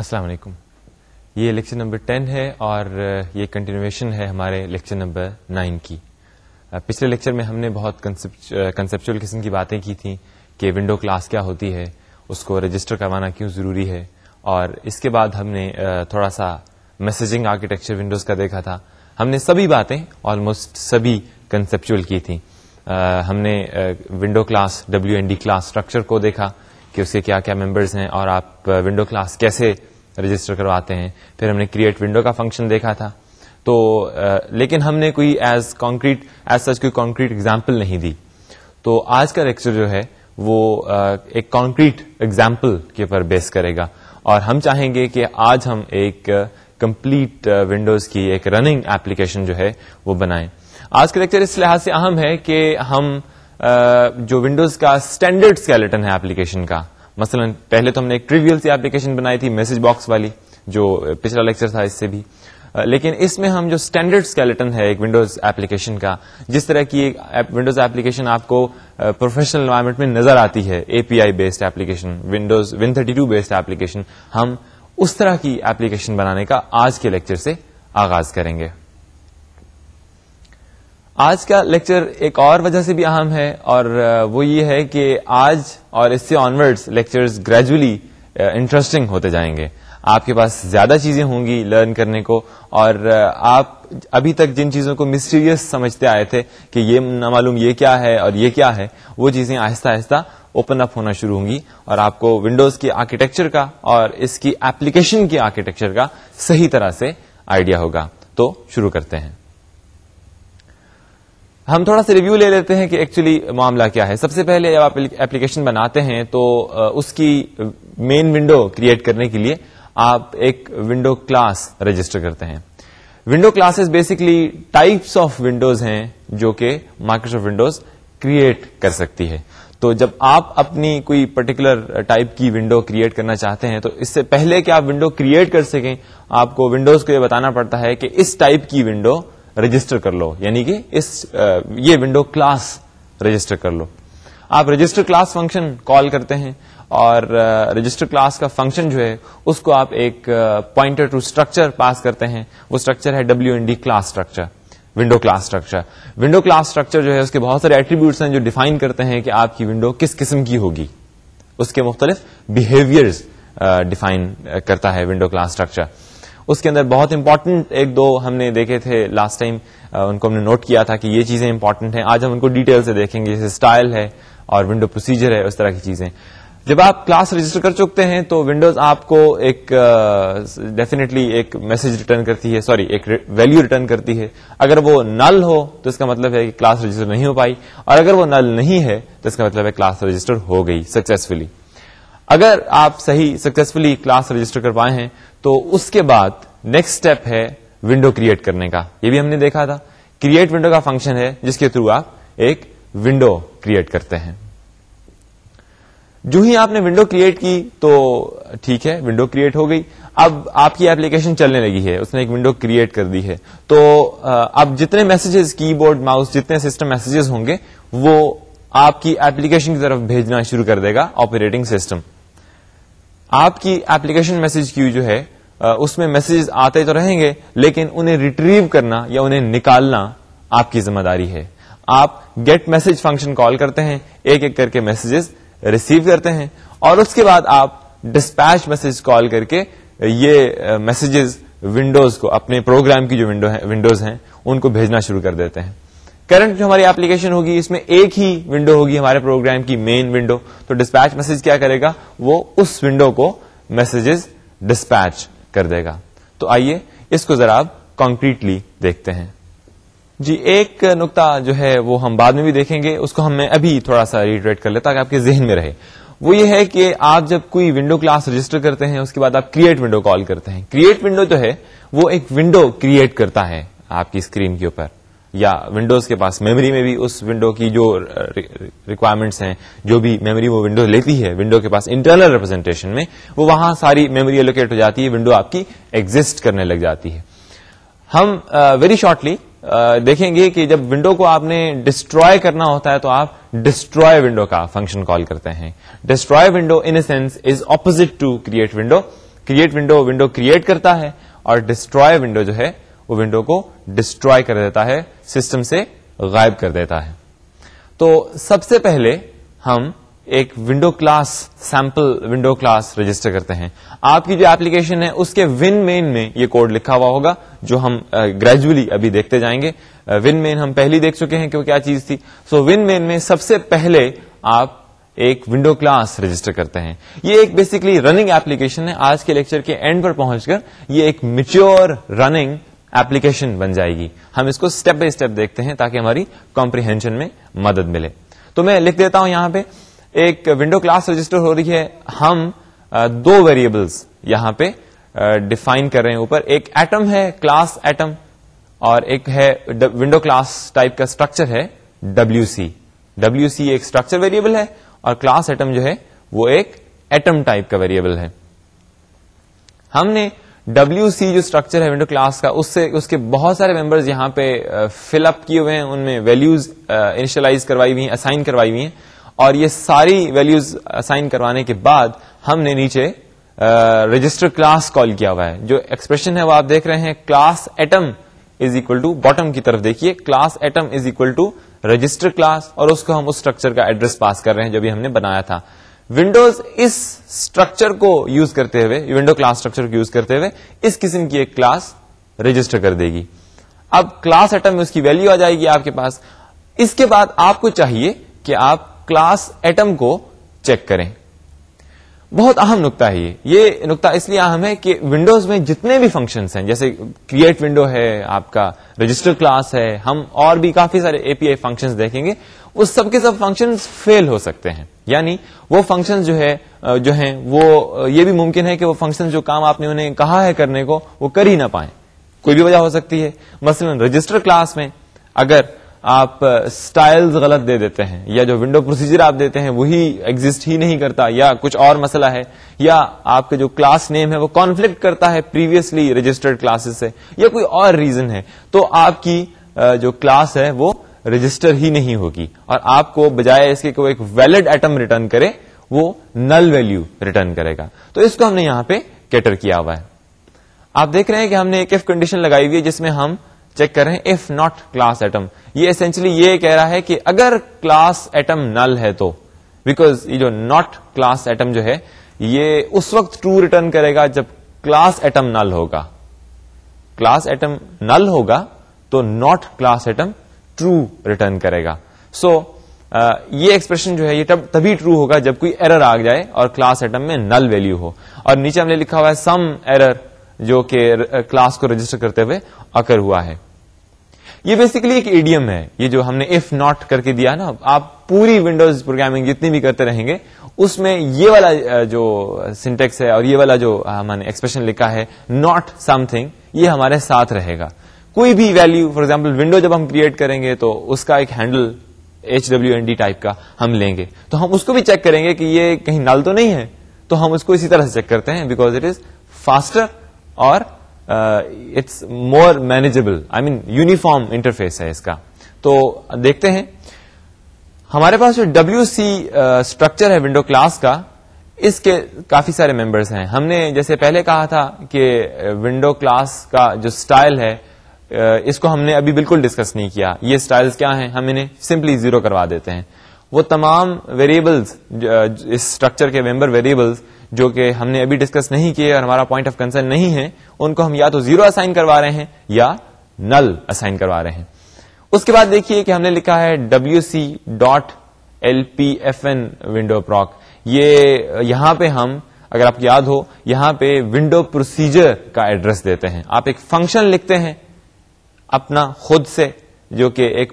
अस्सलाम वालेकुम ये लेक्चर नंबर टेन है और ये कंटिन्यूएशन है हमारे लेक्चर नंबर नाइन की पिछले लेक्चर में हमने बहुत कंसेप्चुअल किस्म की बातें की थी कि विंडो क्लास क्या होती है उसको रजिस्टर करवाना क्यों ज़रूरी है और इसके बाद हमने थोड़ा सा मैसेजिंग आर्किटेक्चर विंडोज़ का देखा था हमने सभी बातें ऑलमोस्ट सभी कंसेप्चुअल की थी आ, हमने window class W class structure को देखा कि उसके क्या क्या मेंबर्स हैं और आप विंडो क्लास कैसे रजिस्टर करवाते हैं फिर हमने क्रिएट विंडो का फंक्शन देखा था तो आ, लेकिन हमने कोई एज कॉन्क्रीट एज सच कोई कॉन्क्रीट एग्जाम्पल नहीं दी तो आज का लेक्चर जो है वो आ, एक कॉन्क्रीट एग्जाम्पल के ऊपर बेस करेगा और हम चाहेंगे कि आज हम एक कंप्लीट विंडोज की एक रनिंग एप्लीकेशन जो है वो बनाएं आज का लेक्चर इस लिहाज से अहम है कि हम आ, जो विंडोज का स्टैंडर्ड स्केलेटन है एप्लीकेशन का मसलन पहले तो हमने एक ट्रिवियल सी एप्लीकेशन बनाई थी मैसेज बॉक्स वाली जो पिछला लेक्चर था इससे भी लेकिन इसमें हम जो स्टैंडर्ड स्केलेटन है एक विंडोज एप्लीकेशन का जिस तरह की एक विंडोज एप्लीकेशन आपको प्रोफेशनल इन्वायरमेंट में नजर आती है API based application Windows Win thirty two based application हम उस तरह की एप्लीकेशन बनाने का आज के लेक्चर से आगाज करेंगे आज का लेक्चर एक और वजह से भी अहम है और वो ये है कि आज और इससे ऑनवर्ड्स लेक्चर्स ग्रेजुअली इंटरेस्टिंग होते जाएंगे आपके पास ज्यादा चीजें होंगी लर्न करने को और आप अभी तक जिन चीजों को मिस्टीरियस समझते आए थे कि ये ना मालूम ये क्या है और ये क्या है वो चीजें आहिस्ता आहिस्ता ओपन अप होना शुरू होंगी और आपको विंडोज की आर्किटेक्चर का और इसकी एप्लीकेशन की आर्किटेक्चर का सही तरह से आइडिया होगा तो शुरू करते हैं हम थोड़ा सा रिव्यू ले लेते हैं कि एक्चुअली मामला क्या है सबसे पहले जब आप एप्लीकेशन बनाते हैं तो उसकी मेन विंडो क्रिएट करने के लिए आप एक विंडो क्लास रजिस्टर करते हैं window classes basically types of windows हैं जो कि माइक्रोसॉफ्ट विंडोज क्रिएट कर सकती है तो जब आप अपनी कोई पर्टिकुलर टाइप की विंडो क्रिएट करना चाहते हैं तो इससे पहले कि आप विंडो क्रिएट कर सकें आपको विंडोज को यह बताना पड़ता है कि इस टाइप की विंडो रजिस्टर कर लो यानी कि इस ये विंडो क्लास रजिस्टर कर लो आप रजिस्टर क्लास फंक्शन कॉल करते हैं और रजिस्टर क्लास का फंक्शन जो है उसको आप एक पॉइंटर टू स्ट्रक्चर पास करते हैं वो स्ट्रक्चर है W N D class structure window class structure window class structure जो है उसके बहुत सारे एट्रीब्यूट्स हैं जो डिफाइन करते हैं कि आपकी विंडो किस किस्म की होगी उसके मुख्तलिफ बिहेवियर्स डिफाइन करता है विंडो क्लास स्ट्रक्चर उसके अंदर बहुत इंपॉर्टेंट एक दो हमने देखे थे लास्ट टाइम उनको हमने नोट किया था कि ये चीजें इंपॉर्टेंट हैं आज हम उनको डिटेल से देखेंगे जैसे स्टाइल है और विंडो प्रोसीजर है उस तरह की चीजें जब आप क्लास रजिस्टर कर चुकते हैं तो विंडोज आपको एक डेफिनेटली uh, एक मैसेज रिटर्न करती है सॉरी एक वैल्यू रिटर्न करती है अगर वो नल हो तो इसका मतलब है कि क्लास रजिस्टर नहीं हो पाई और अगर वो नल नहीं है तो इसका मतलब है क्लास रजिस्टर हो गई सक्सेसफुली अगर आप सही सक्सेसफुली क्लास रजिस्टर करवाए हैं तो उसके बाद नेक्स्ट स्टेप है विंडो क्रिएट करने का ये भी हमने देखा था क्रिएट विंडो का फंक्शन है जिसके थ्रू आप एक विंडो क्रिएट करते हैं जो ही आपने विंडो क्रिएट की तो ठीक है विंडो क्रिएट हो गई अब आपकी एप्लीकेशन चलने लगी है उसने एक विंडो क्रिएट कर दी है तो अब जितने मैसेजेस कीबोर्ड माउस जितने सिस्टम मैसेजेस होंगे वो आपकी एप्लीकेशन की तरफ भेजना शुरू कर देगा ऑपरेटिंग सिस्टम आपकी एप्लीकेशन मैसेज क्यू जो है उसमें मैसेजेस आते तो रहेंगे लेकिन उन्हें रिट्रीव करना या उन्हें निकालना आपकी जिम्मेदारी है आप गेट मैसेज फंक्शन कॉल करते हैं एक एक करके मैसेजेस रिसीव करते हैं और उसके बाद आप डिस्पैच मैसेज कॉल करके ये मैसेजेस विंडोज को अपने प्रोग्राम की जो विंडो है विंडोज हैं उनको भेजना शुरू कर देते हैं करंट जो हमारी एप्लीकेशन होगी इसमें एक ही विंडो होगी हमारे प्रोग्राम की मेन विंडो तो डिस्पैच मैसेज क्या करेगा वो उस विंडो को मैसेजेस डिस्पैच कर देगा तो आइए इसको जरा आप कॉन्क्रीटली देखते हैं जी एक नुकता जो है वो हम बाद में भी देखेंगे उसको हम मैं अभी थोड़ा सा रिट्रेट कर लेता ताकि आपके जहन में रहे वो ये है कि आप जब कोई विंडो क्लास रजिस्टर करते हैं उसके बाद आप क्रिएट विंडो कॉल करते हैं क्रिएट विंडो जो है वो एक विंडो क्रिएट करता है आपकी स्क्रीन के ऊपर या विंडोज के पास मेमोरी में भी उस विंडो की जो रिक्वायरमेंट्स uh, हैं जो भी मेमोरी वो विंडो लेती है विंडो के पास इंटरनल रिप्रेजेंटेशन में वो वहां सारी मेमोरी एलोकेट हो जाती है विंडो आपकी एग्जिस्ट करने लग जाती है हम वेरी uh, शॉर्टली uh, देखेंगे कि जब विंडो को आपने डिस्ट्रॉय करना होता है तो आप डिस्ट्रॉय विंडो का फंक्शन कॉल करते हैं destroy window in a sense is opposite to create window create window window create करता है और डिस्ट्रॉय विंडो जो है वो विंडो को डिस्ट्रॉय कर देता है सिस्टम से गायब कर देता है तो सबसे पहले हम एक window class sample window class register करते हैं आपकी जो एप्लीकेशन है उसके विन मेन में ये कोड लिखा हुआ होगा जो हम ग्रेजुअली अभी देखते जाएंगे विन मेन हम पहले देख चुके हैं क्यों क्या चीज थी सो so, विन मेन में सबसे पहले आप एक विंडो क्लास रजिस्टर करते हैं ये एक बेसिकली रनिंग एप्लीकेशन है आज के लेक्चर के एंड पर पहुंचकर ये एक मिच्योर रनिंग एप्लीकेशन बन जाएगी हम इसको स्टेप बाय स्टेप देखते हैं ताकि हमारी कॉम्प्रिहेंशन में मदद मिले तो मैं लिख देता हूं यहां पे एक विंडो क्लास रजिस्टर हो रही है हम दो वेरिएबल्स यहां पे डिफाइन कर रहे हैं ऊपर एक एटम है क्लास एटम और एक है विंडो क्लास टाइप का स्ट्रक्चर है डब्ल्यू सी डब्ल्यू सी एक स्ट्रक्चर वेरिएबल है और क्लास एटम जो है वो एक एटम टाइप का वेरिएबल है हमने डब्ल्यू सी जो स्ट्रक्चर है विंडो क्लास का उससे उसके बहुत सारे मेंबर्स यहाँ पे फिलअप uh, किए हुए हैं उनमें वैल्यूज इनिशियलाइज uh, करवाई हुई हैं असाइन करवाई हुई हैं और ये सारी वैल्यूज असाइन करवाने के बाद हमने नीचे रजिस्टर क्लास कॉल किया हुआ है जो एक्सप्रेशन है वो आप देख रहे हैं class atom is equal to bottom की तरफ देखिए class atom is equal to register class और उसको हम उस स्ट्रक्चर का एड्रेस पास कर रहे हैं जो भी हमने बनाया था विंडोज इस स्ट्रक्चर को यूज करते हुए विंडो क्लास स्ट्रक्चर को यूज करते हुए इस किस्म की एक क्लास रजिस्टर कर देगी अब क्लास एटम में उसकी वैल्यू आ जाएगी आपके पास इसके बाद आपको चाहिए कि आप क्लास एटम को चेक करें बहुत अहम नुकता है ये ये नुकता इसलिए अहम है कि विंडोज में जितने भी फंक्शंस हैं जैसे क्रिएट विंडो है आपका रजिस्टर क्लास है हम और भी काफी सारे एपीआई फंक्शंस देखेंगे उस सब के सब फंक्शंस फेल हो सकते हैं यानी वो फंक्शन जो है जो है वो ये भी मुमकिन है कि वो फंक्शन जो काम आपने उन्हें कहा है करने को वो कर ही ना पाए कोई भी वजह हो सकती है मसलन रजिस्टर क्लास में अगर आप स्टाइल्स गलत दे देते हैं या जो विंडो प्रोसीजर आप देते हैं वही एग्जिस्ट ही नहीं करता या कुछ और मसला है या आपके जो क्लास नेम है वो कॉन्फ्लिक्ट करता है प्रीवियसली रजिस्टर्ड क्लासेस से या कोई और रीजन है तो आपकी जो क्लास है वो रजिस्टर ही नहीं होगी और आपको बजाय इसके को एक वैलिड एटम रिटर्न करे वो नल वैल्यू रिटर्न करेगा तो इसको हमने यहां पे कैटर किया हुआ है आप देख रहे हैं कि हमने एक इफ कंडीशन लगाई हुई है जिसमें हम चेक कर रहे हैं इफ नॉट क्लास एटम ये एसेंशियली ये कह रहा है कि अगर क्लास एटम नल है तो बिकॉज ये जो नॉट क्लास एटम जो है ये उस वक्त ट्रू रिटर्न करेगा जब क्लास एटम नल होगा क्लास एटम नल होगा तो not class atom true return करेगा सो so, आ, uh, ये एक्सप्रेशन जो है ये तब तभी ट्रू होगा जब कोई एरर आ जाए और क्लास एटम में नल वैल्यू हो और नीचे हमने लिखा हुआ है सम एरर जो कि क्लास uh, को रजिस्टर करते हुए अकर हुआ है ये बेसिकली एक ईडीएम है ये जो हमने इफ नॉट करके दिया ना आप पूरी विंडोज प्रोग्रामिंग जितनी भी करते रहेंगे उसमें ये वाला uh, जो सिंटेक्स है और ये वाला जो हमने एक्सप्रेशन लिखा है नॉट समथिंग ये हमारे साथ रहेगा कोई भी वैल्यू फॉर एग्जाम्पल विंडो जब हम क्रिएट करेंगे तो उसका एक handle H W N D type का हम लेंगे तो हम उसको भी चेक करेंगे कि ये कहीं नल तो नहीं है तो हम उसको इसी तरह से चेक करते हैं बिकॉज इट इज फास्टर और it's more manageable I mean uniform interface है इसका तो देखते हैं हमारे पास जो डब्ल्यू सी स्ट्रक्चर है विंडो क्लास का इसके काफी सारे मेंबर्स हैं हमने जैसे पहले कहा था कि विंडो uh, क्लास का जो स्टाइल है इसको हमने अभी बिल्कुल डिस्कस नहीं किया ये स्टाइल्स क्या हैं हम इन्हें सिंपली जीरो करवा देते हैं वो तमाम वेरिएबल्स इस स्ट्रक्चर के मेंबर वेरिएबल्स जो कि हमने अभी डिस्कस नहीं किए और हमारा पॉइंट ऑफ कंसर्न नहीं है उनको हम या तो जीरो असाइन करवा रहे हैं या नल असाइन करवा रहे हैं उसके बाद देखिए कि हमने लिखा है W C dot L P F N window proc ये यहां पे हम अगर आपको याद हो यहां पे विंडो प्रोसीजर का एड्रेस देते हैं आप एक फंक्शन लिखते हैं अपना खुद से जो कि एक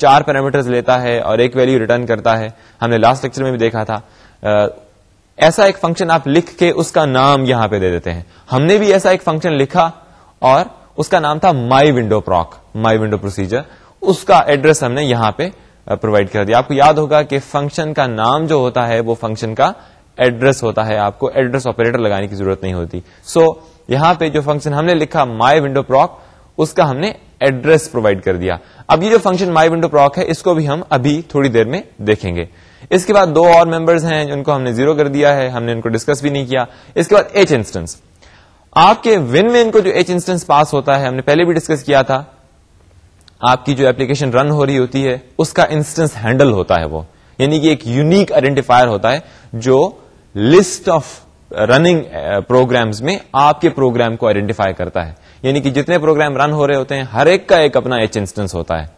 चार पैरामीटर्स लेता है और एक वैल्यू रिटर्न करता है हमने लास्ट लेक्चर में भी देखा था ऐसा एक फंक्शन आप लिख के उसका नाम यहां पे दे देते हैं हमने भी ऐसा एक फंक्शन लिखा और उसका नाम था my window proc my window procedure उसका एड्रेस हमने यहां पे प्रोवाइड कर दिया आपको याद होगा कि फंक्शन का नाम जो होता है वो फंक्शन का एड्रेस होता है आपको एड्रेस ऑपरेटर लगाने की जरूरत नहीं होती सो so, यहां पे जो फंक्शन हमने लिखा माई विंडो प्रॉक उसका हमने एड्रेस प्रोवाइड कर दिया अब ये जो फंक्शन माई विंडो प्रॉक है इसको भी हम अभी थोड़ी देर में देखेंगे इसके बाद दो और मेंबर्स हैं जिनको हमने जीरो कर दिया है हमने इनको डिस्कस भी नहीं किया इसके बाद एच इंस्टेंस आपके विन में इनको जो एच इंस्टेंस पास होता है हमने पहले भी डिस्कस किया था आपकी जो एप्लीकेशन रन हो रही होती है उसका इंस्टेंस हैंडल होता है वो यानी कि एक यूनिक आइडेंटिफायर होता है जो लिस्ट ऑफ रनिंग प्रोग्राम्स में आपके प्रोग्राम को आइडेंटिफाई करता है यानी कि जितने प्रोग्राम रन हो रहे होते हैं हर एक का एक अपना एच इंस्टेंस होता है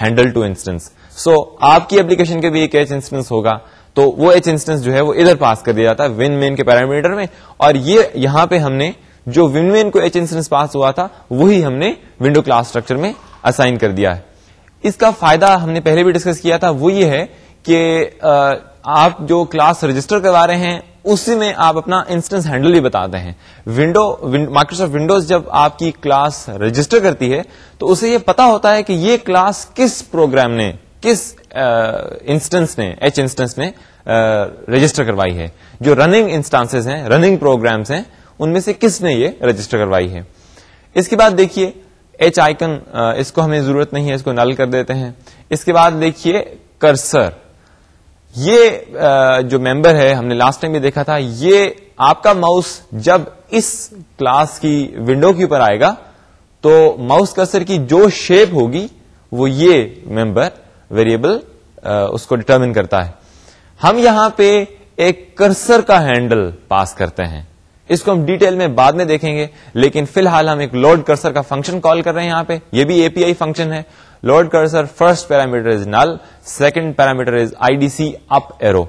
हैंडल टू इंस्टेंस सो आपकी एप्लीकेशन के भी एक एच इंस्टेंस होगा तो वो एच इंस्टेंस जो है वो इधर पास कर दिया जाता है विन मेन के पैरामीटर में और ये यहां पे हमने जो विन मेन को एच इंस्टेंस पास हुआ था वही हमने विंडो क्लास स्ट्रक्चर में असाइन कर दिया है इसका फायदा हमने पहले भी डिस्कस किया था वो ये है कि आप जो क्लास रजिस्टर करवा रहे हैं उसी में आप अपना इंस्टेंस हैंडल भी बताते हैं विंडो माइक्रोसॉफ्ट विंडोज जब आपकी क्लास रजिस्टर करती है तो उसे ये पता होता है कि ये क्लास किस प्रोग्राम ने किस इंस्टेंस ने एच इंस्टेंस ने रजिस्टर करवाई है जो रनिंग इंस्टांसेस हैं रनिंग प्रोग्राम्स हैं उनमें से किसने ये रजिस्टर करवाई है इसके बाद देखिए एच आइकन इसको हमें जरूरत नहीं है इसको नल कर देते हैं इसके बाद देखिए कर्सर ये जो मेंबर है हमने लास्ट टाइम भी देखा था ये आपका माउस जब इस क्लास की विंडो के ऊपर आएगा तो माउस कर्सर की जो शेप होगी वो ये मेंबर वेरिएबल उसको डिटर्मिन करता है हम यहां पे एक कर्सर का हैंडल पास करते हैं इसको हम डिटेल में बाद में देखेंगे लेकिन फिलहाल हम एक लोड कर्सर का फंक्शन कॉल कर रहे हैं यहां पे ये भी एपीआई फंक्शन है load cursor first parameter is null second parameter is idc up arrow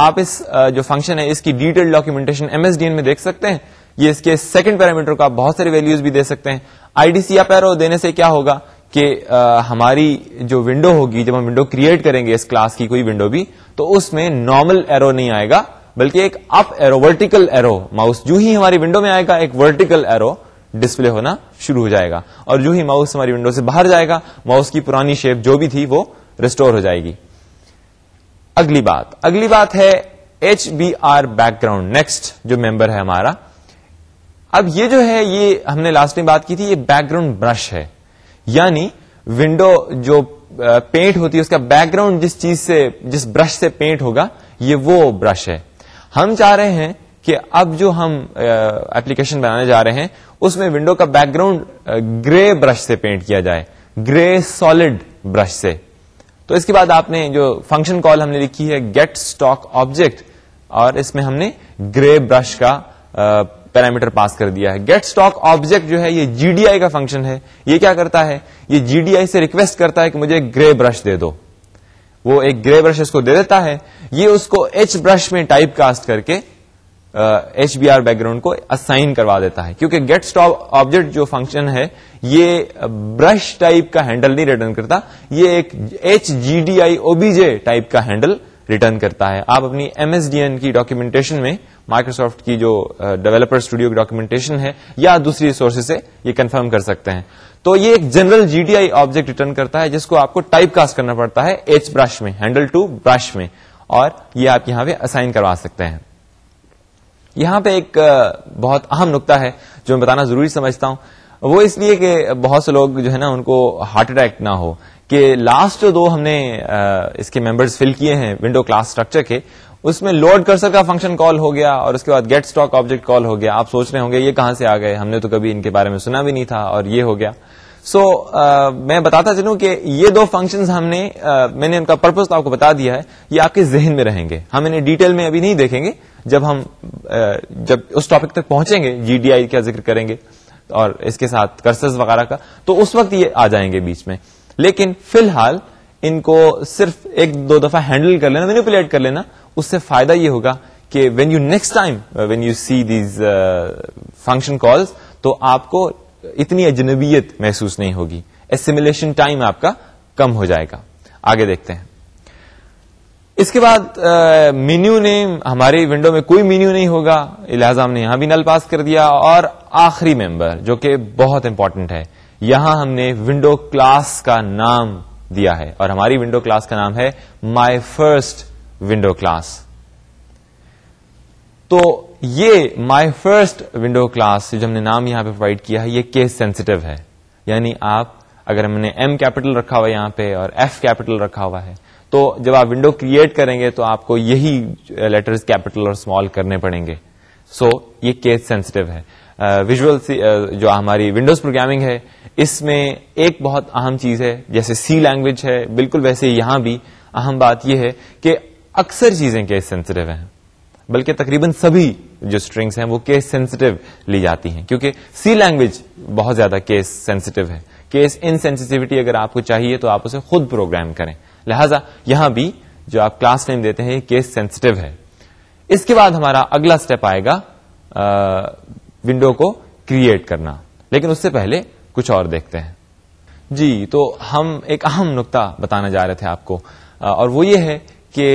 आप इस जो फंक्शन है इसकी डिटेल डॉक्यूमेंटेशन एमएसडीएन में देख सकते हैं ये इसके सेकंड पैरामीटर को आप बहुत सारे वैल्यूज भी दे सकते हैं आईडीसी अप एरो देने से क्या होगा कि हमारी जो विंडो होगी जब हम विंडो क्रिएट करेंगे इस क्लास की कोई विंडो भी तो उसमें नॉर्मल एरो नहीं आएगा बल्कि एक up arrow vertical arrow mouse जो ही हमारी विंडो में आएगा एक वर्टिकल एरो डिस्प्ले होना शुरू हो जाएगा और जो ही माउस हमारी विंडो से बाहर जाएगा माउस की पुरानी शेप जो भी थी वो रिस्टोर हो जाएगी अगली बात अगली बात है H B R background next जो मेंबर है हमारा अब ये जो है ये हमने लास्ट में बात की थी ये बैकग्राउंड ब्रश है यानी विंडो जो पेंट होती है उसका बैकग्राउंड जिस चीज से जिस ब्रश से पेंट होगा ये वो ब्रश है हम चाह रहे हैं कि अब जो हम एप्लीकेशन बनाने जा रहे हैं उसमें विंडो का बैकग्राउंड ग्रे ब्रश से पेंट किया जाए ग्रे सॉलिड ब्रश से तो इसके बाद आपने जो फंक्शन कॉल हमने लिखी है गेट स्टॉक ऑब्जेक्ट और इसमें हमने ग्रे ब्रश का पैरामीटर पास कर दिया है गेट स्टॉक ऑब्जेक्ट जो है ये जीडीआई का फंक्शन है ये क्या करता है ये जीडीआई से रिक्वेस्ट करता है कि मुझे ग्रे ब्रश दे दो वो एक ग्रे ब्रश इसको दे देता है ये उसको एच ब्रश में टाइप कास्ट करके एच बी आर बैकग्राउंड को असाइन करवा देता है क्योंकि गेट स्टॉप ऑब्जेक्ट जो फंक्शन है ये ब्रश टाइप का हैंडल नहीं रिटर्न करता ये एक H G D I OBJ type का हैंडल रिटर्न करता है आप अपनी एमएसडीएन की डॉक्यूमेंटेशन में माइक्रोसॉफ्ट की जो डेवलपर स्टूडियो की डॉक्यूमेंटेशन है या दूसरी सोर्सेज से ये कंफर्म कर सकते हैं तो ये एक जनरल जीडीआई ऑब्जेक्ट रिटर्न करता है जिसको आपको टाइप कास्ट करना पड़ता है एच ब्रश में हैंडल टू ब्रश में और ये आप यहां पे असाइन करवा सकते हैं यहां पे एक बहुत अहम नुकता है जो मैं बताना जरूरी समझता हूं वो इसलिए कि बहुत से लोग जो है ना उनको हार्ट अटैक ना हो कि लास्ट जो दो हमने इसके मेंबर्स फिल किए हैं विंडो क्लास स्ट्रक्चर के उसमें लोड कर्सर का फंक्शन कॉल हो गया और उसके बाद गेट स्टॉक ऑब्जेक्ट कॉल हो गया आप सोच रहे होंगे ये कहां से आ गए हमने तो कभी इनके बारे में सुना भी नहीं था और ये हो गया सो so, uh, मैं बताता चलूं कि ये दो फंक्शंस हमने uh, मैंने उनका पर्पस तो आपको बता दिया है ये आपके जहन में रहेंगे हम इन्हें डिटेल में अभी नहीं देखेंगे जब हम जब उस टॉपिक तक पहुंचेंगे जीडीआई का जिक्र करेंगे और इसके साथ कर्सर्स वगैरह का तो उस वक्त ये आ जाएंगे बीच में लेकिन फिलहाल इनको सिर्फ एक दो दफा हैंडल कर लेना मैनिपुलेट कर लेना उससे फायदा ये होगा कि when you next time when you see these function calls तो आपको इतनी अजनबियत महसूस नहीं होगी एसिमिलेशन टाइम आपका कम हो जाएगा आगे देखते हैं इसके बाद मेन्यू नेम हमारे विंडो में कोई मेन्यू नहीं होगा लिहाजा हमने यहां भी नल पास कर दिया और आखिरी मेंबर जो कि बहुत इंपॉर्टेंट है यहां हमने विंडो क्लास का नाम दिया है और हमारी विंडो क्लास का नाम है माय फर्स्ट विंडो क्लास तो ये माय फर्स्ट विंडो क्लास जो हमने नाम यहां पे प्रोवाइड किया है ये केस सेंसिटिव है यानी आप अगर हमने एम कैपिटल रखा हुआ है यहां पे और एफ कैपिटल रखा हुआ है तो जब आप विंडो क्रिएट करेंगे तो आपको यही लेटर्स uh, कैपिटल और स्मॉल करने पड़ेंगे सो so, ये केस सेंसिटिव है विजुअल uh, uh, जो हमारी विंडोज प्रोग्रामिंग है इसमें एक बहुत अहम चीज है जैसे सी लैंग्वेज है बिल्कुल वैसे यहां भी अहम बात यह है कि अक्सर चीजें केस सेंसिटिव हैं बल्कि तकरीबन सभी जो स्ट्रिंग्स हैं वो केस सेंसिटिव ली जाती हैं क्योंकि सी लैंग्वेज बहुत ज्यादा केस सेंसिटिव है केस इनसेंसिटिविटी अगर आपको चाहिए तो आप उसे खुद प्रोग्राम करें लिहाजा यहां भी जो आप क्लास नेम देते हैं केस सेंसिटिव है इसके बाद हमारा अगला स्टेप आएगा आ, विंडो को क्रिएट करना लेकिन उससे पहले कुछ और देखते हैं जी तो हम एक अहम नुकता बताने जा रहे थे आपको और वो ये है कि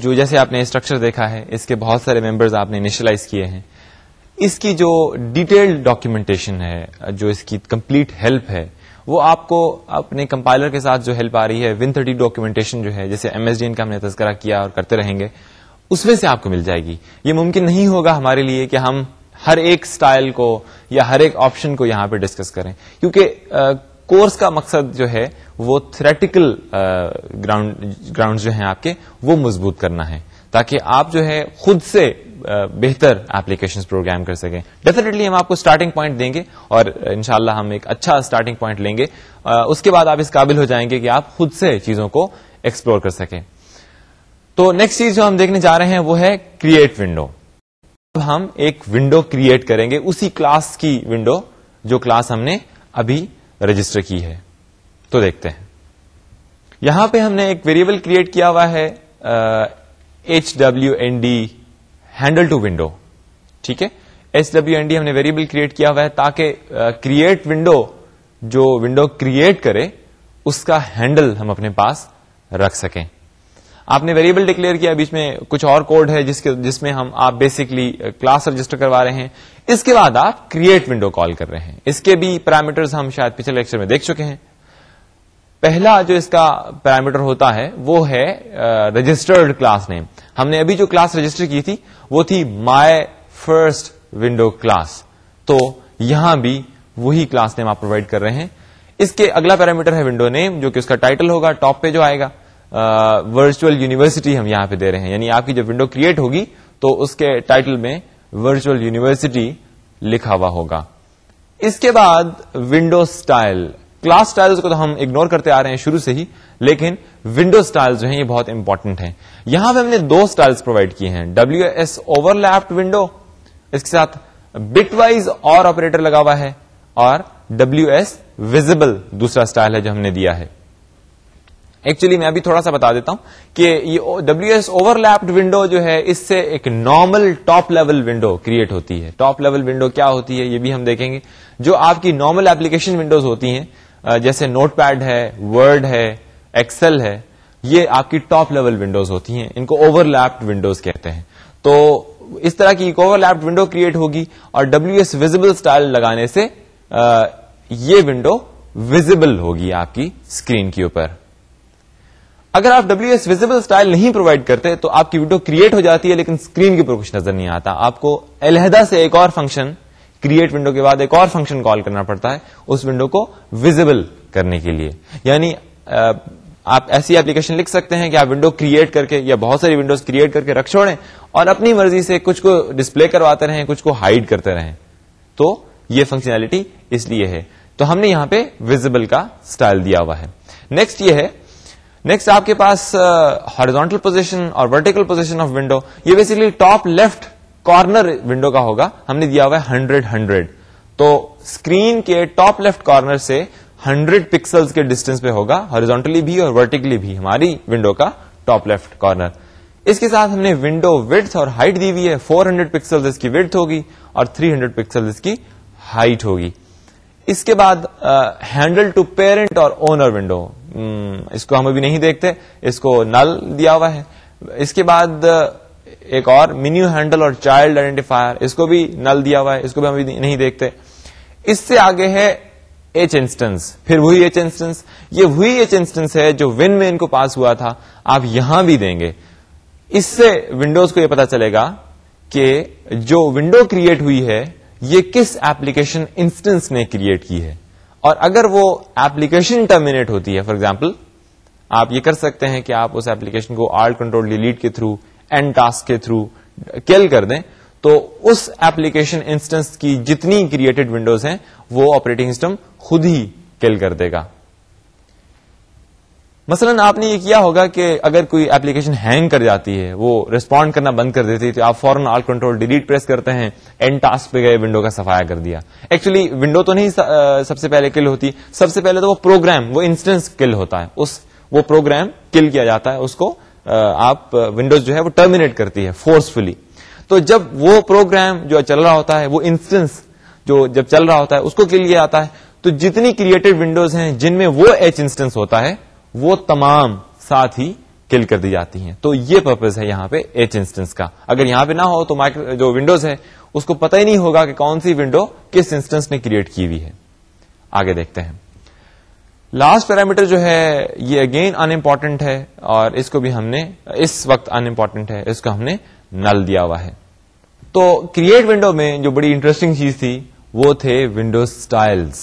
जो जैसे आपने स्ट्रक्चर देखा है इसके बहुत सारे मेंबर्स आपने इनिशलाइज किए हैं इसकी जो डिटेल्ड डॉक्यूमेंटेशन है जो इसकी कंप्लीट हेल्प है वो आपको अपने कंपाइलर के साथ जो हेल्प आ रही है विन थर्टी डॉक्यूमेंटेशन जो है जैसे एमएसडीएन का हमने तस्करा किया और करते रहेंगे उसमें से आपको मिल जाएगी ये मुमकिन नहीं होगा हमारे लिए कि हम हर एक स्टाइल को या हर एक ऑप्शन को यहां पे डिस्कस करें क्योंकि कोर्स का मकसद जो है वो थ्रेटिकल ग्राउंड ग्राउंड जो हैं आपके वो मजबूत करना है ताकि आप जो है खुद से uh, बेहतर एप्लीकेशन प्रोग्राम कर सकें डेफिनेटली हम आपको स्टार्टिंग पॉइंट देंगे और इनशाला हम एक अच्छा स्टार्टिंग पॉइंट लेंगे uh, उसके बाद आप इस काबिल हो जाएंगे कि आप खुद से चीजों को एक्सप्लोर कर सकें तो नेक्स्ट चीज जो हम देखने जा रहे हैं वो है क्रिएट विंडो अब हम एक विंडो क्रिएट करेंगे उसी क्लास की विंडो जो क्लास हमने अभी रजिस्टर की है तो देखते हैं यहां पे हमने एक वेरिएबल क्रिएट किया हुआ है H W N D handle to window ठीक है एच डब्ल्यू एन डी हमने वेरिएबल क्रिएट किया हुआ है ताकि क्रिएट विंडो जो विंडो क्रिएट करे उसका हैंडल हम अपने पास रख सकें आपने वेरिएबल डिक्लेयर किया बीच में कुछ और कोड है जिसके जिसमें हम आप बेसिकली क्लास रजिस्टर करवा रहे हैं इसके बाद आप क्रिएट विंडो कॉल कर रहे हैं इसके भी पैरामीटर्स हम शायद पिछले लेक्चर में देख चुके हैं पहला जो इसका पैरामीटर होता है वो है रजिस्टर्ड क्लास नेम हमने अभी जो क्लास रजिस्टर की थी वो थी माय फर्स्ट विंडो क्लास तो यहां भी वही क्लास नेम आप प्रोवाइड कर रहे हैं इसके अगला पैरामीटर है विंडो नेम जो कि उसका टाइटल होगा टॉप पे जो आएगा वर्चुअल यूनिवर्सिटी हम यहां पे दे रहे हैं यानी आपकी जब विंडो क्रिएट होगी तो उसके टाइटल में वर्चुअल यूनिवर्सिटी लिखा हुआ होगा इसके बाद विंडो स्टाइल क्लास टाइल्स को तो हम इग्नोर करते आ रहे हैं शुरू से ही लेकिन विंडोज टाइल्स जो है ये बहुत इंपॉर्टेंट है यहां पे हमने दो स्टाइल्स प्रोवाइड किए हैं डब्ल्यू एस ओवरलैप्ड विंडो इसके साथ बिटवाइज और ऑपरेटर लगा हुआ है और डब्ल्यू एस विजिबल दूसरा स्टाइल है जो हमने दिया है एक्चुअली मैं अभी थोड़ा सा बता देता हूं कि ये डब्ल्यू एस ओवरलैप्ड विंडो जो है इससे एक normal top level window create होती है टॉप लेवल विंडो क्या होती है ये भी हम देखेंगे जो आपकी नॉर्मल एप्लीकेशन विंडोज होती हैं जैसे नोटपैड है वर्ड है एक्सेल है ये आपकी टॉप लेवल विंडोज होती हैं इनको ओवरलैप्ड विंडोज कहते हैं तो इस तरह की एक ओवरलैप्ड विंडो क्रिएट होगी और डब्ल्यू एस विजिबल स्टाइल लगाने से आ, ये विंडो विजिबल होगी आपकी स्क्रीन के ऊपर अगर आप डब्ल्यू एस विजिबल स्टाइल नहीं प्रोवाइड करते तो आपकी विंडो क्रिएट हो जाती है लेकिन स्क्रीन के ऊपर कुछ नजर नहीं आता आपको अलहदा से एक और फंक्शन क्रिएट विंडो के बाद एक और फंक्शन कॉल करना पड़ता है उस विंडो को विजिबल करने के लिए यानी आप ऐसी एप्लीकेशन लिख सकते हैं कि आप विंडो क्रिएट करके या बहुत सारी विंडोज क्रिएट करके रख छोड़ें और अपनी मर्जी से कुछ को डिस्प्ले करवाते रहें कुछ को हाइड करते रहें तो ये फंक्शनैलिटी इसलिए है तो हमने यहां पे विजिबल का स्टाइल दिया हुआ है नेक्स्ट ये है नेक्स्ट आपके पास हॉरिजॉन्टल पोजीशन और वर्टिकल पोजीशन ऑफ विंडो ये basically top left corner window का होगा हमने दिया हुआ है हंड्रेड हंड्रेड तो स्क्रीन के टॉप लेफ्ट कॉर्नर से 100 पिक्सल्स के डिस्टेंस पे होगा हॉरिजॉन्टली भी और वर्टिकली भी हमारी विंडो का टॉप लेफ्ट कॉर्नर इसके साथ हमने विंडो विड्थ और हाइट दी हुई है 400 पिक्सल्स इसकी विड्थ होगी और 300 पिक्सल्स इसकी हाइट होगी इसके बाद हैंडल टू पेरेंट और ओनर विंडो हम्म, इसको हम अभी नहीं देखते इसको नल दिया हुआ है इसके बाद uh, एक और मिन्यू हैंडल और चाइल्ड आइडेंटिफायर इसको भी नल दिया हुआ है इसको भी हम नहीं देखते इससे आगे है एच इंस्टेंस फिर वही एच इंस्टेंस ये वही एच इंस्टेंस है जो विन में इनको पास हुआ था आप यहां भी देंगे इससे विंडोज को यह पता चलेगा कि जो विंडो क्रिएट हुई है ये किस एप्लीकेशन इंस्टेंस ने क्रिएट की है और अगर वो एप्लीकेशन टर्मिनेट होती है फॉर एग्जाम्पल आप ये कर सकते हैं कि आप उस एप्लीकेशन को आर्ट कंट्रोल डिलीट के थ्रू एंड टास्क के थ्रू किल कर दें तो उस एप्लीकेशन इंस्टेंस की जितनी क्रिएटेड विंडोज हैं वो ऑपरेटिंग सिस्टम खुद ही किल कर देगा मसलन आपने ये किया होगा कि अगर कोई एप्लीकेशन हैंग कर जाती है वो रिस्पॉन्ड करना बंद कर देती है तो आप फॉरन ऑल कंट्रोल डिलीट प्रेस करते हैं एंड टास्क पे गए विंडो का सफाया कर दिया एक्चुअली विंडो तो नहीं सबसे पहले किल होती सबसे पहले तो वो प्रोग्राम वो इंस्टेंस किल होता है उस वो प्रोग्राम किल किया जाता है उसको आप विंडोज जो है वो टर्मिनेट करती है फोर्सफुली तो जब वो प्रोग्राम जो चल रहा होता है वो इंस्टेंस जो जब चल रहा होता है उसको के लिए आता है तो जितनी क्रिएटेड विंडोज हैं जिनमें वो एच इंस्टेंस होता है वो तमाम साथ ही किल कर दी जाती हैं तो ये पर्पज है यहाँ पे एच इंस्टेंस का अगर यहाँ पे ना हो तो माइक्रो जो विंडोज है उसको पता ही नहीं होगा कि कौन सी विंडो किस इंस्टेंस ने क्रिएट की हुई है आगे देखते हैं लास्ट पैरामीटर जो है ये अगेन अनइम्पॉर्टेंट है और इसको भी हमने इस वक्त अनइम्पॉर्टेंट है इसको हमने नल दिया हुआ है तो क्रिएट विंडो में जो बड़ी इंटरेस्टिंग चीज थी वो थे विंडो स्टाइल्स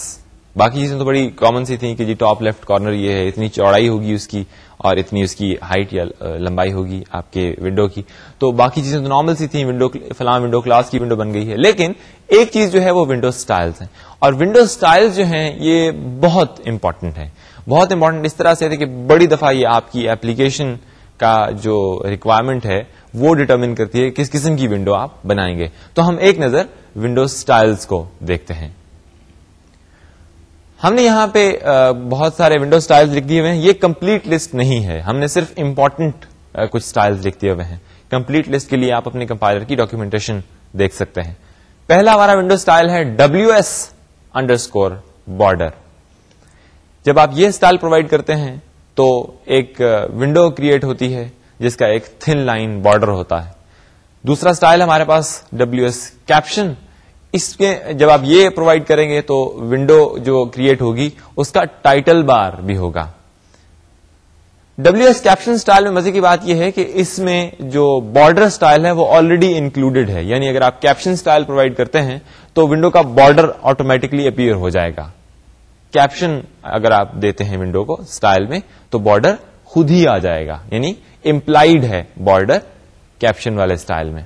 बाकी चीजें तो बड़ी कॉमन सी थी कि जी टॉप लेफ्ट कॉर्नर ये है इतनी चौड़ाई होगी उसकी और इतनी उसकी हाइट या लंबाई होगी आपके विंडो की तो बाकी चीजें तो नॉर्मल सी थी विंडो फलाम विंडो क्लास की विंडो बन गई है लेकिन एक चीज जो है वो विंडो स्टाइल्स हैं और विंडो स्टाइल्स जो हैं ये बहुत इंपॉर्टेंट है बहुत इंपॉर्टेंट इस तरह से है कि बड़ी दफा ये आपकी एप्लीकेशन का जो रिक्वायरमेंट है वो डिटर्मिन करती है किस किस्म की विंडो आप बनाएंगे तो हम एक नजर विंडो स्टाइल्स को देखते हैं हमने यहाँ पे बहुत सारे विंडो स्टाइल्स लिख दिए हुए हैं ये कंप्लीट लिस्ट नहीं है हमने सिर्फ इंपॉर्टेंट कुछ स्टाइल्स लिख दिए हुए हैं कंप्लीट लिस्ट के लिए आप अपने कंपाइलर की डॉक्यूमेंटेशन देख सकते हैं पहला हमारा विंडो स्टाइल है डब्ल्यू एस अंडरस्कोर बॉर्डर जब आप ये स्टाइल प्रोवाइड करते हैं तो एक विंडो क्रिएट होती है जिसका एक थिन लाइन बॉर्डर होता है दूसरा स्टाइल हमारे पास डब्ल्यू एस कैप्शन इसके जब आप ये प्रोवाइड करेंगे तो विंडो जो क्रिएट होगी उसका टाइटल बार भी होगा डब्ल्यू एस कैप्शन स्टाइल में मजे की बात यह है कि इसमें जो बॉर्डर स्टाइल है वो ऑलरेडी इंक्लूडेड है यानी अगर आप कैप्शन स्टाइल प्रोवाइड करते हैं तो विंडो का बॉर्डर ऑटोमेटिकली अपीयर हो जाएगा कैप्शन अगर आप देते हैं विंडो को स्टाइल में तो बॉर्डर खुद ही आ जाएगा यानी इंप्लाइड है बॉर्डर कैप्शन वाले स्टाइल में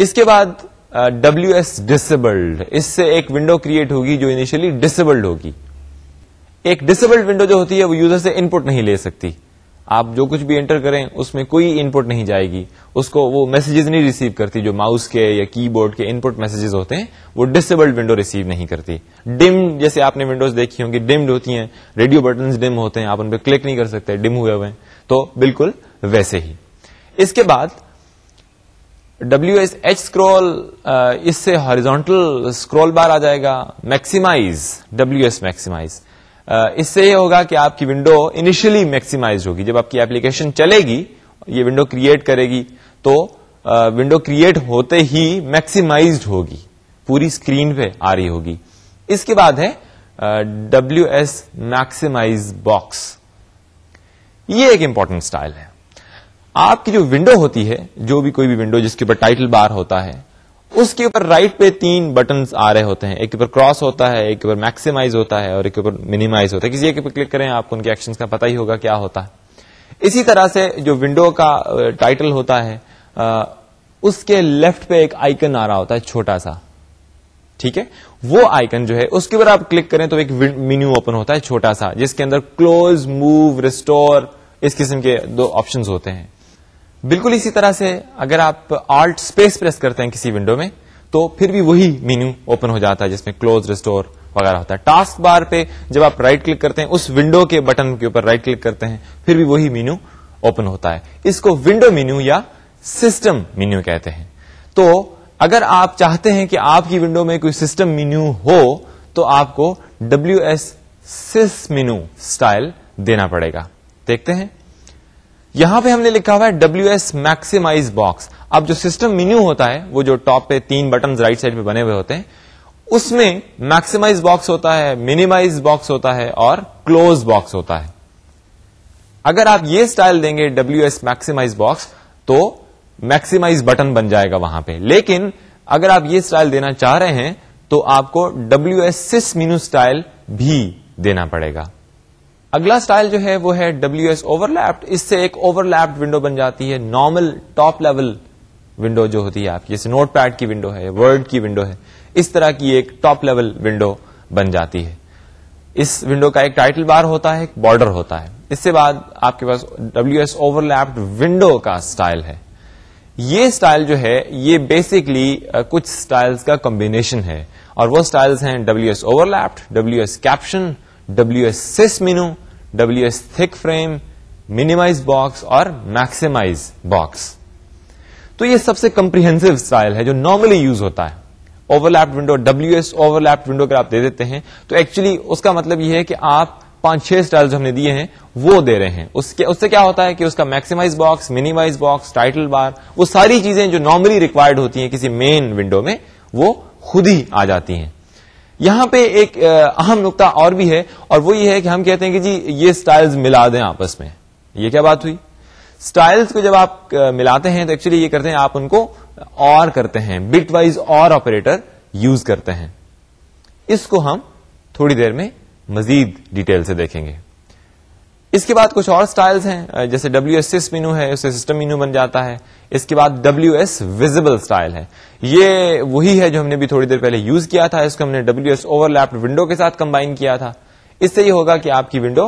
इसके बाद डब्ल्यू एस डिसेबल्ड इससे एक विंडो क्रिएट होगी जो इनिशियली डिसेबल्ड होगी एक डिसेबल्ड विंडो जो होती है वो यूजर से इनपुट नहीं ले सकती आप जो कुछ भी एंटर करें उसमें कोई इनपुट नहीं जाएगी उसको वो मैसेजेस नहीं रिसीव करती जो माउस के या कीबोर्ड के इनपुट मैसेजेस होते हैं वो डिसेबल्ड विंडो रिसीव नहीं करती डिम जैसे आपने विंडोज देखी होंगी डिम्ड होती हैं रेडियो बटन डिम होते हैं आप उन पर क्लिक नहीं कर सकते डिम हुए हुए हैं तो बिल्कुल वैसे ही इसके बाद डब्ल्यू एस एच स्क्रॉल इससे हॉरिजॉन्टल स्क्रॉल बार आ जाएगा मैक्सिमाइज डब्ल्यू एस मैक्सिमाइज इससे ये होगा कि आपकी विंडो इनिशियली मैक्सिमाइज होगी जब आपकी एप्लीकेशन चलेगी ये विंडो क्रिएट करेगी तो विंडो uh, क्रिएट होते ही मैक्सिमाइज होगी पूरी स्क्रीन पे आ रही होगी इसके बाद है डब्ल्यू एस मैक्सिमाइज बॉक्स ये एक इंपॉर्टेंट स्टाइल है आपकी जो विंडो होती है जो भी कोई भी विंडो जिसके ऊपर टाइटल बार होता है उसके ऊपर राइट पे तीन बटन आ रहे होते हैं एक के ऊपर क्रॉस होता है एक के ऊपर मैक्सिमाइज होता है और एक के ऊपर मिनिमाइज होता है किसी एक पर क्लिक करें आपको उनके एक्शन का पता ही होगा क्या होता है इसी तरह से जो विंडो का टाइटल होता है आ, उसके लेफ्ट पे एक आइकन आ रहा होता है छोटा सा ठीक है वो आइकन जो है उसके ऊपर आप क्लिक करें तो एक मेन्यू ओपन होता है छोटा सा जिसके अंदर क्लोज मूव रिस्टोर इस किस्म के दो ऑप्शंस होते हैं बिल्कुल इसी तरह से अगर आप आल्ट स्पेस प्रेस करते हैं किसी विंडो में तो फिर भी वही मेन्यू ओपन हो जाता है जिसमें क्लोज रिस्टोर वगैरह होता है टास्क बार पे जब आप राइट क्लिक करते हैं उस विंडो के बटन के ऊपर राइट क्लिक करते हैं फिर भी वही मेन्यू ओपन होता है इसको विंडो मेन्यू या सिस्टम मेन्यू कहते हैं तो अगर आप चाहते हैं कि आपकी विंडो में कोई सिस्टम मेन्यू हो तो आपको W S sys menu style देना पड़ेगा देखते हैं यहां पे हमने लिखा हुआ है डब्ल्यू एस मैक्सिमाइज बॉक्स अब जो सिस्टम मेन्यू होता है वो जो टॉप पे तीन बटन राइट साइड पे बने हुए होते हैं उसमें मैक्सिमाइज बॉक्स होता है मिनिमाइज बॉक्स होता है और क्लोज बॉक्स होता है अगर आप ये स्टाइल देंगे डब्ल्यू एस मैक्सिमाइज बॉक्स तो मैक्सिमाइज बटन बन जाएगा वहां पे लेकिन अगर आप ये स्टाइल देना चाह रहे हैं तो आपको W S sys menu style भी देना पड़ेगा अगला स्टाइल जो है वो है डब्ल्यू एस ओवरलैप्ड इससे एक ओवरलैप्ड विंडो बन जाती है नॉर्मल टॉप लेवल विंडो जो होती है आपकी जैसे नोट पैड की विंडो है वर्ड की विंडो है इस तरह की एक टॉप लेवल विंडो बन जाती है इस विंडो का एक टाइटल बार होता है एक बॉर्डर होता है इसके बाद आपके पास डब्ल्यू एस ओवरलैप्ड विंडो का स्टाइल है ये स्टाइल जो है ये बेसिकली कुछ स्टाइल्स का कॉम्बिनेशन है और वो स्टाइल्स हैं W S overlapped W S caption W S sys menu W S thick frame minimise box और मैक्सिमाइज बॉक्स तो ये सबसे कंप्रीहेंसिव स्टाइल है जो नॉर्मली यूज होता है overlapped window W S overlapped window अगर आप दे देते हैं तो एक्चुअली उसका मतलब यह है कि आप पांच छह स्टाइल जो हमने दिए हैं वो दे रहे हैं उसके उससे क्या होता है कि उसका maximise box minimise box title bar वो सारी चीजें जो नॉर्मली रिक्वायर्ड होती हैं किसी मेन विंडो में वो खुद ही आ जाती हैं यहां पे एक अहम नुकता और भी है और वो ये है कि हम कहते हैं कि जी ये स्टाइल्स मिला दें आपस में ये क्या बात हुई स्टाइल्स को जब आप मिलाते हैं तो एक्चुअली ये करते हैं आप उनको और करते हैं bitwise or operator use करते हैं इसको हम थोड़ी देर में मजीद डिटेल से देखेंगे इसके बाद कुछ और स्टाइल्स हैं जैसे डब्ल्यू एस सिस मीनू है उससे सिस्टम मीनू बन जाता है इसके बाद डब्ल्यू एस विजिबल स्टाइल है ये वही है जो हमने भी थोड़ी देर पहले यूज किया था इसको हमने डब्ल्यू एस ओवरलैप्ड विंडो के साथ कंबाइन किया था इससे ये होगा कि आपकी विंडो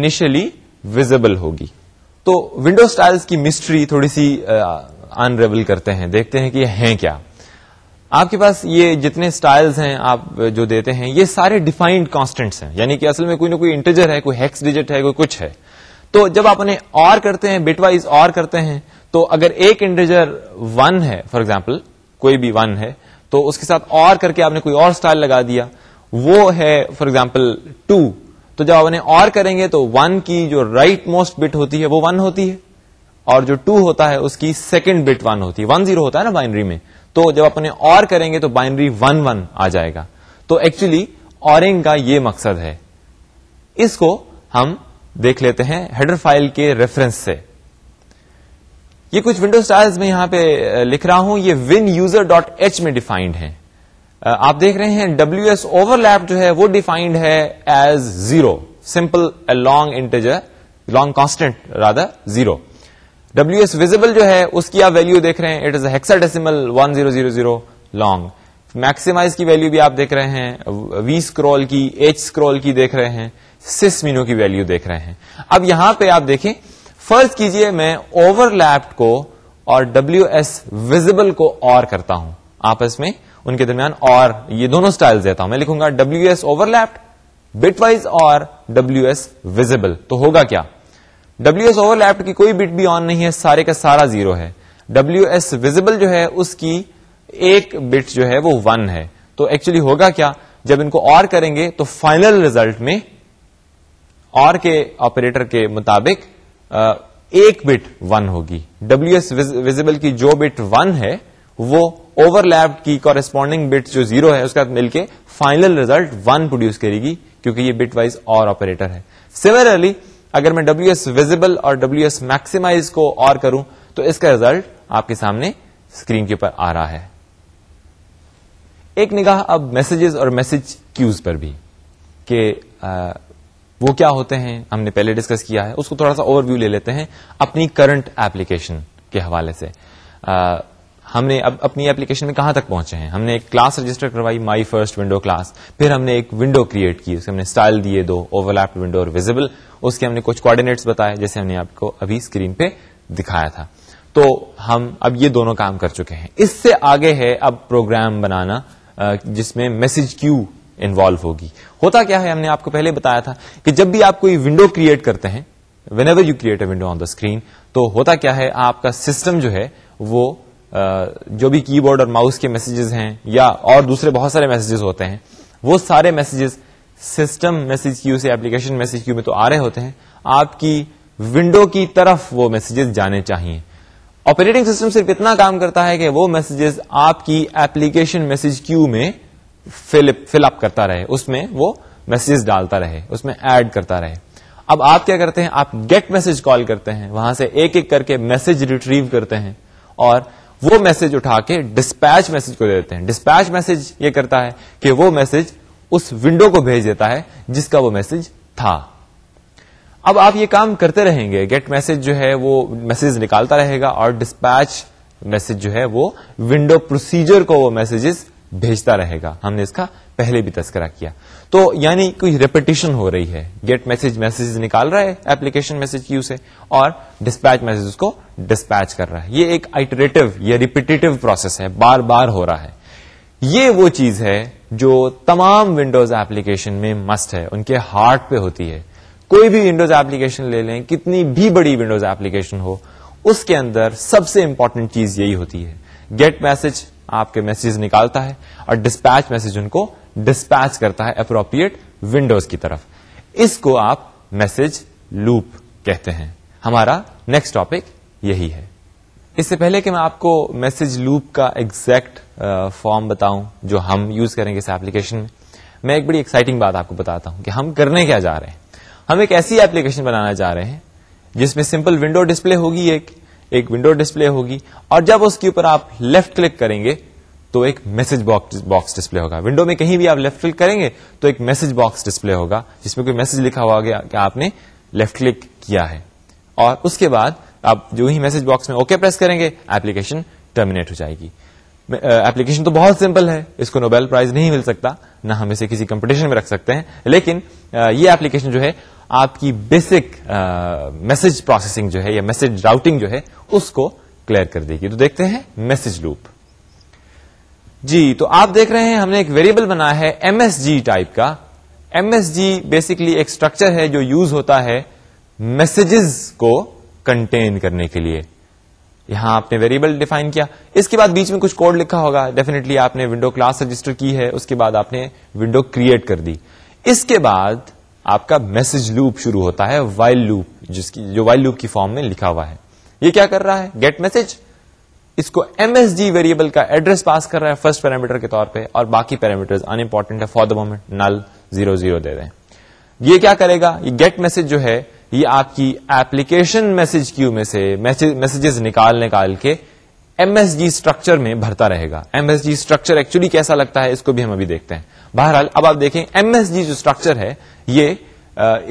इनिशियली विजिबल होगी तो विंडो स्टाइल्स की मिस्ट्री थोड़ी सी अनरेवल करते हैं देखते हैं कि यह है क्या आपके पास ये जितने स्टाइल्स हैं आप जो देते हैं ये सारे डिफाइंड कांस्टेंट्स हैं यानी कि असल में कोई ना कोई इंटीजर है कोई हेक्स डिजिट है कोई कुछ है तो जब आप उन्हें और करते हैं बिटवाइज और करते हैं तो अगर एक इंटीजर वन है फॉर एग्जाम्पल कोई भी वन है तो उसके साथ और करके आपने कोई और स्टाइल लगा दिया वो है फॉर एग्जाम्पल टू तो जब आप उन्हें और करेंगे तो वन की जो राइट मोस्ट बिट होती है वो वन होती है और जो टू होता है उसकी सेकेंड बिट वन होती है वन जीरो होता है ना बाइनरी में तो जब अपने और करेंगे तो बाइनरी वन वन आ जाएगा तो एक्चुअली ऑरिंग का ये मकसद है इसको हम देख लेते हैं हेडर फाइल के रेफरेंस से ये कुछ विंडो स्टाइल्स में यहां पे लिख रहा हूं ये विन यूजर डॉट एच में डिफाइंड है आप देख रहे हैं डब्ल्यू एस ओवरलैप जो है वो डिफाइंड है as zero simple a long integer long constant राधा जीरो डब्ल्यू एस विजिबल जो है उसकी आप वैल्यू देख रहे हैं it is hexadecimal one zero zero zero long maximise की वैल्यू भी आप देख रहे हैं वी स्क्रॉल की एच स्क्रॉल की देख रहे हैं सिस मीनो की वैल्यू देख रहे हैं अब यहां पे आप देखें फर्ज कीजिए मैं ओवरलैप्ड को और डब्ल्यू एस विजिबल को और करता हूं आपस में उनके दरमियान और ये दोनों स्टाइल देता हूं मैं लिखूंगा W S overlapped bitwise or W S visible तो होगा क्या डब्ल्यू एस ओवरलैप्ड की कोई बिट भी ऑन नहीं है सारे का सारा जीरो है डब्ल्यू एस विजिबल जो है उसकी एक बिट जो है वो वन है तो एक्चुअली होगा क्या जब इनको और करेंगे तो फाइनल रिजल्ट में और के ऑपरेटर के मुताबिक एक बिट वन होगी डब्ल्यू एस विजिबल की जो बिट वन है वो ओवरलैप की कॉरेस्पॉन्डिंग बिट जो जीरो है उसका मिलके फाइनल रिजल्ट वन प्रोड्यूस करेगी क्योंकि ये बिट वाइज और ऑपरेटर है सिमिलरली अगर मैं W S visible or W S maximise को और करूं तो इसका रिजल्ट आपके सामने स्क्रीन के ऊपर आ रहा है एक निगाह अब मैसेजेस और मैसेज क्यूज पर भी कि वो क्या होते हैं हमने पहले डिस्कस किया है उसको थोड़ा सा ओवरव्यू ले लेते हैं अपनी करंट एप्लीकेशन के हवाले से आ, हमने अब अपनी एप्लीकेशन में कहां तक पहुंचे हैं हमने एक क्लास रजिस्टर करवाई माई फर्स्ट विंडो क्लास फिर हमने एक विंडो क्रिएट की उसके हमने स्टाइल दिए दो ओवरलैप विंडो और विजिबल उसके हमने कुछ कोऑर्डिनेट्स बताए जैसे हमने आपको अभी स्क्रीन पे दिखाया था तो हम अब ये दोनों काम कर चुके हैं इससे आगे है अब प्रोग्राम बनाना जिसमें मैसेज क्यू इन्वॉल्व होगी होता क्या है हमने आपको पहले बताया था कि जब भी आप कोई विंडो क्रिएट करते हैं whenever you create a window on the screen तो होता क्या है आपका सिस्टम जो है वो जो भी कीबोर्ड और माउस के मैसेजेस हैं या और दूसरे बहुत सारे मैसेजेस होते हैं वो सारे मैसेजेस सिस्टम मैसेज क्यू से एप्लीकेशन मैसेज क्यू में तो आ रहे होते हैं आपकी विंडो की तरफ वो मैसेजेस जाने चाहिए ऑपरेटिंग सिस्टम सिर्फ इतना काम करता है कि वो मैसेजेस आपकी एप्लीकेशन मैसेज क्यू में फिलअप फिलअप करता रहे उसमें वो मैसेजेस डालता रहे उसमें ऐड करता रहे अब आप क्या करते हैं आप गेट मैसेज कॉल करते हैं वहां से एक एक करके मैसेज रिट्रीव करते हैं और वो मैसेज उठा के डिस्पैच मैसेज को दे देते हैं डिस्पैच मैसेज ये करता है कि वो मैसेज उस विंडो को भेज देता है जिसका वो मैसेज था अब आप ये काम करते रहेंगे गेट मैसेज जो है वो मैसेज निकालता रहेगा और डिस्पैच मैसेज जो है वो विंडो प्रोसीजर को वो मैसेजेस भेजता रहेगा हमने इसका पहले भी तस्करा किया तो यानी कोई रेपिटेशन हो रही है गेट मैसेज मैसेज निकाल रहा है एप्लीकेशन मैसेज की उसे और डिस्पैच मैसेज उसको डिस्पैच कर रहा है ये एक आइटरेटिव या रिपीटेटिव प्रोसेस है बार बार हो रहा है ये वो चीज है जो तमाम विंडोज एप्लीकेशन में मस्ट है उनके हार्ट पे होती है कोई भी विंडोज एप्लीकेशन ले लें कितनी भी बड़ी विंडोज एप्लीकेशन हो उसके अंदर सबसे इंपॉर्टेंट चीज यही होती है गेट मैसेज आपके मैसेज निकालता है और डिस्पैच मैसेज उनको डिस्पैच करता है अप्रोप्रिएट विंडोज की तरफ इसको आप मैसेज लूप कहते हैं हमारा नेक्स्ट टॉपिक यही है इससे पहले कि मैं आपको मैसेज लूप का एग्जैक्ट फॉर्म बताऊं जो हम यूज करेंगे इस एप्लीकेशन में मैं एक बड़ी एक्साइटिंग बात आपको बताता हूं कि हम करने क्या जा रहे हैं हम एक ऐसी एप्लीकेशन बनाना चाह रहे हैं जिसमें सिंपल विंडो डिस्प्ले होगी एक एक विंडो डिस्प्ले होगी और जब उसके ऊपर आप लेफ्ट क्लिक करेंगे तो एक मैसेज बॉक्स बॉक्स डिस्प्ले होगा विंडो में कहीं भी आप लेफ्ट क्लिक करेंगे तो एक मैसेज बॉक्स डिस्प्ले होगा जिसमें कोई मैसेज लिखा हुआ कि आपने लेफ्ट क्लिक किया है और उसके बाद आप जो ही मैसेज बॉक्स में ओके प्रेस करेंगे एप्लीकेशन टर्मिनेट हो जाएगी एप्लीकेशन तो बहुत सिंपल है इसको नोबेल प्राइज नहीं मिल सकता ना हम इसे किसी कंपटीशन में रख सकते हैं लेकिन ये एप्लीकेशन जो है आपकी बेसिक मैसेज प्रोसेसिंग जो है या मैसेज राउटिंग जो है उसको क्लियर कर देगी तो देखते हैं मैसेज लूप जी तो आप देख रहे हैं हमने एक वेरिएबल बनाया है एमएसजी टाइप का एमएसजी बेसिकली एक स्ट्रक्चर है जो यूज होता है मैसेजेस को कंटेन करने के लिए यहां आपने वेरिएबल डिफाइन किया इसके बाद बीच में कुछ कोड लिखा होगा डेफिनेटली आपने विंडो क्लास रजिस्टर की है उसके बाद आपने विंडो क्रिएट कर दी इसके बाद आपका मैसेज लूप शुरू होता है वाइल लूप जिसकी जो वाइल लूप की फॉर्म में लिखा हुआ है ये क्या कर रहा है गेट मैसेज इसको एमएसजी वेरिएबल का एड्रेस पास कर रहा है फर्स्ट पैरामीटर के तौर पे और बाकी पैरामीटर्स अनइम्पॉर्टेंट है for the moment null zero zero दे दें ये क्या करेगा ये गेट मैसेज जो है ये आपकी एप्लीकेशन मैसेज क्यू में से मैसेजेस निकाल निकाल के एमएसजी स्ट्रक्चर में भरता रहेगा एमएसजी स्ट्रक्चर एक्चुअली कैसा लगता है इसको भी हम अभी देखते हैं बहरहाल अब आप देखें एमएसजी जो स्ट्रक्चर है ये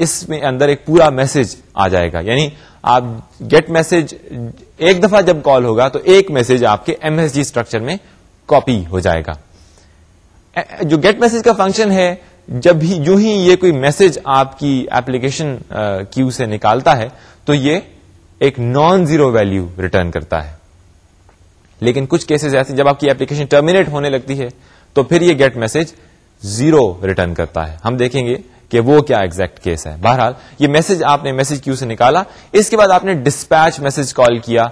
इसमें अंदर एक पूरा मैसेज आ जाएगा यानी आप गेट मैसेज एक दफा जब कॉल होगा तो एक मैसेज आपके एमएसजी स्ट्रक्चर में कॉपी हो जाएगा जो गेट मैसेज का फंक्शन है जब ही जो ही ये कोई मैसेज आपकी एप्लीकेशन क्यू से निकालता है तो ये एक नॉन जीरो वैल्यू रिटर्न करता है लेकिन कुछ केसेस ऐसे जब आपकी एप्लीकेशन टर्मिनेट होने लगती है तो फिर ये गेट मैसेज जीरो रिटर्न करता है हम देखेंगे कि वो क्या एग्जैक्ट केस है बहरहाल ये मैसेज आपने मैसेज क्यू से निकाला इसके बाद आपने डिस्पैच मैसेज कॉल किया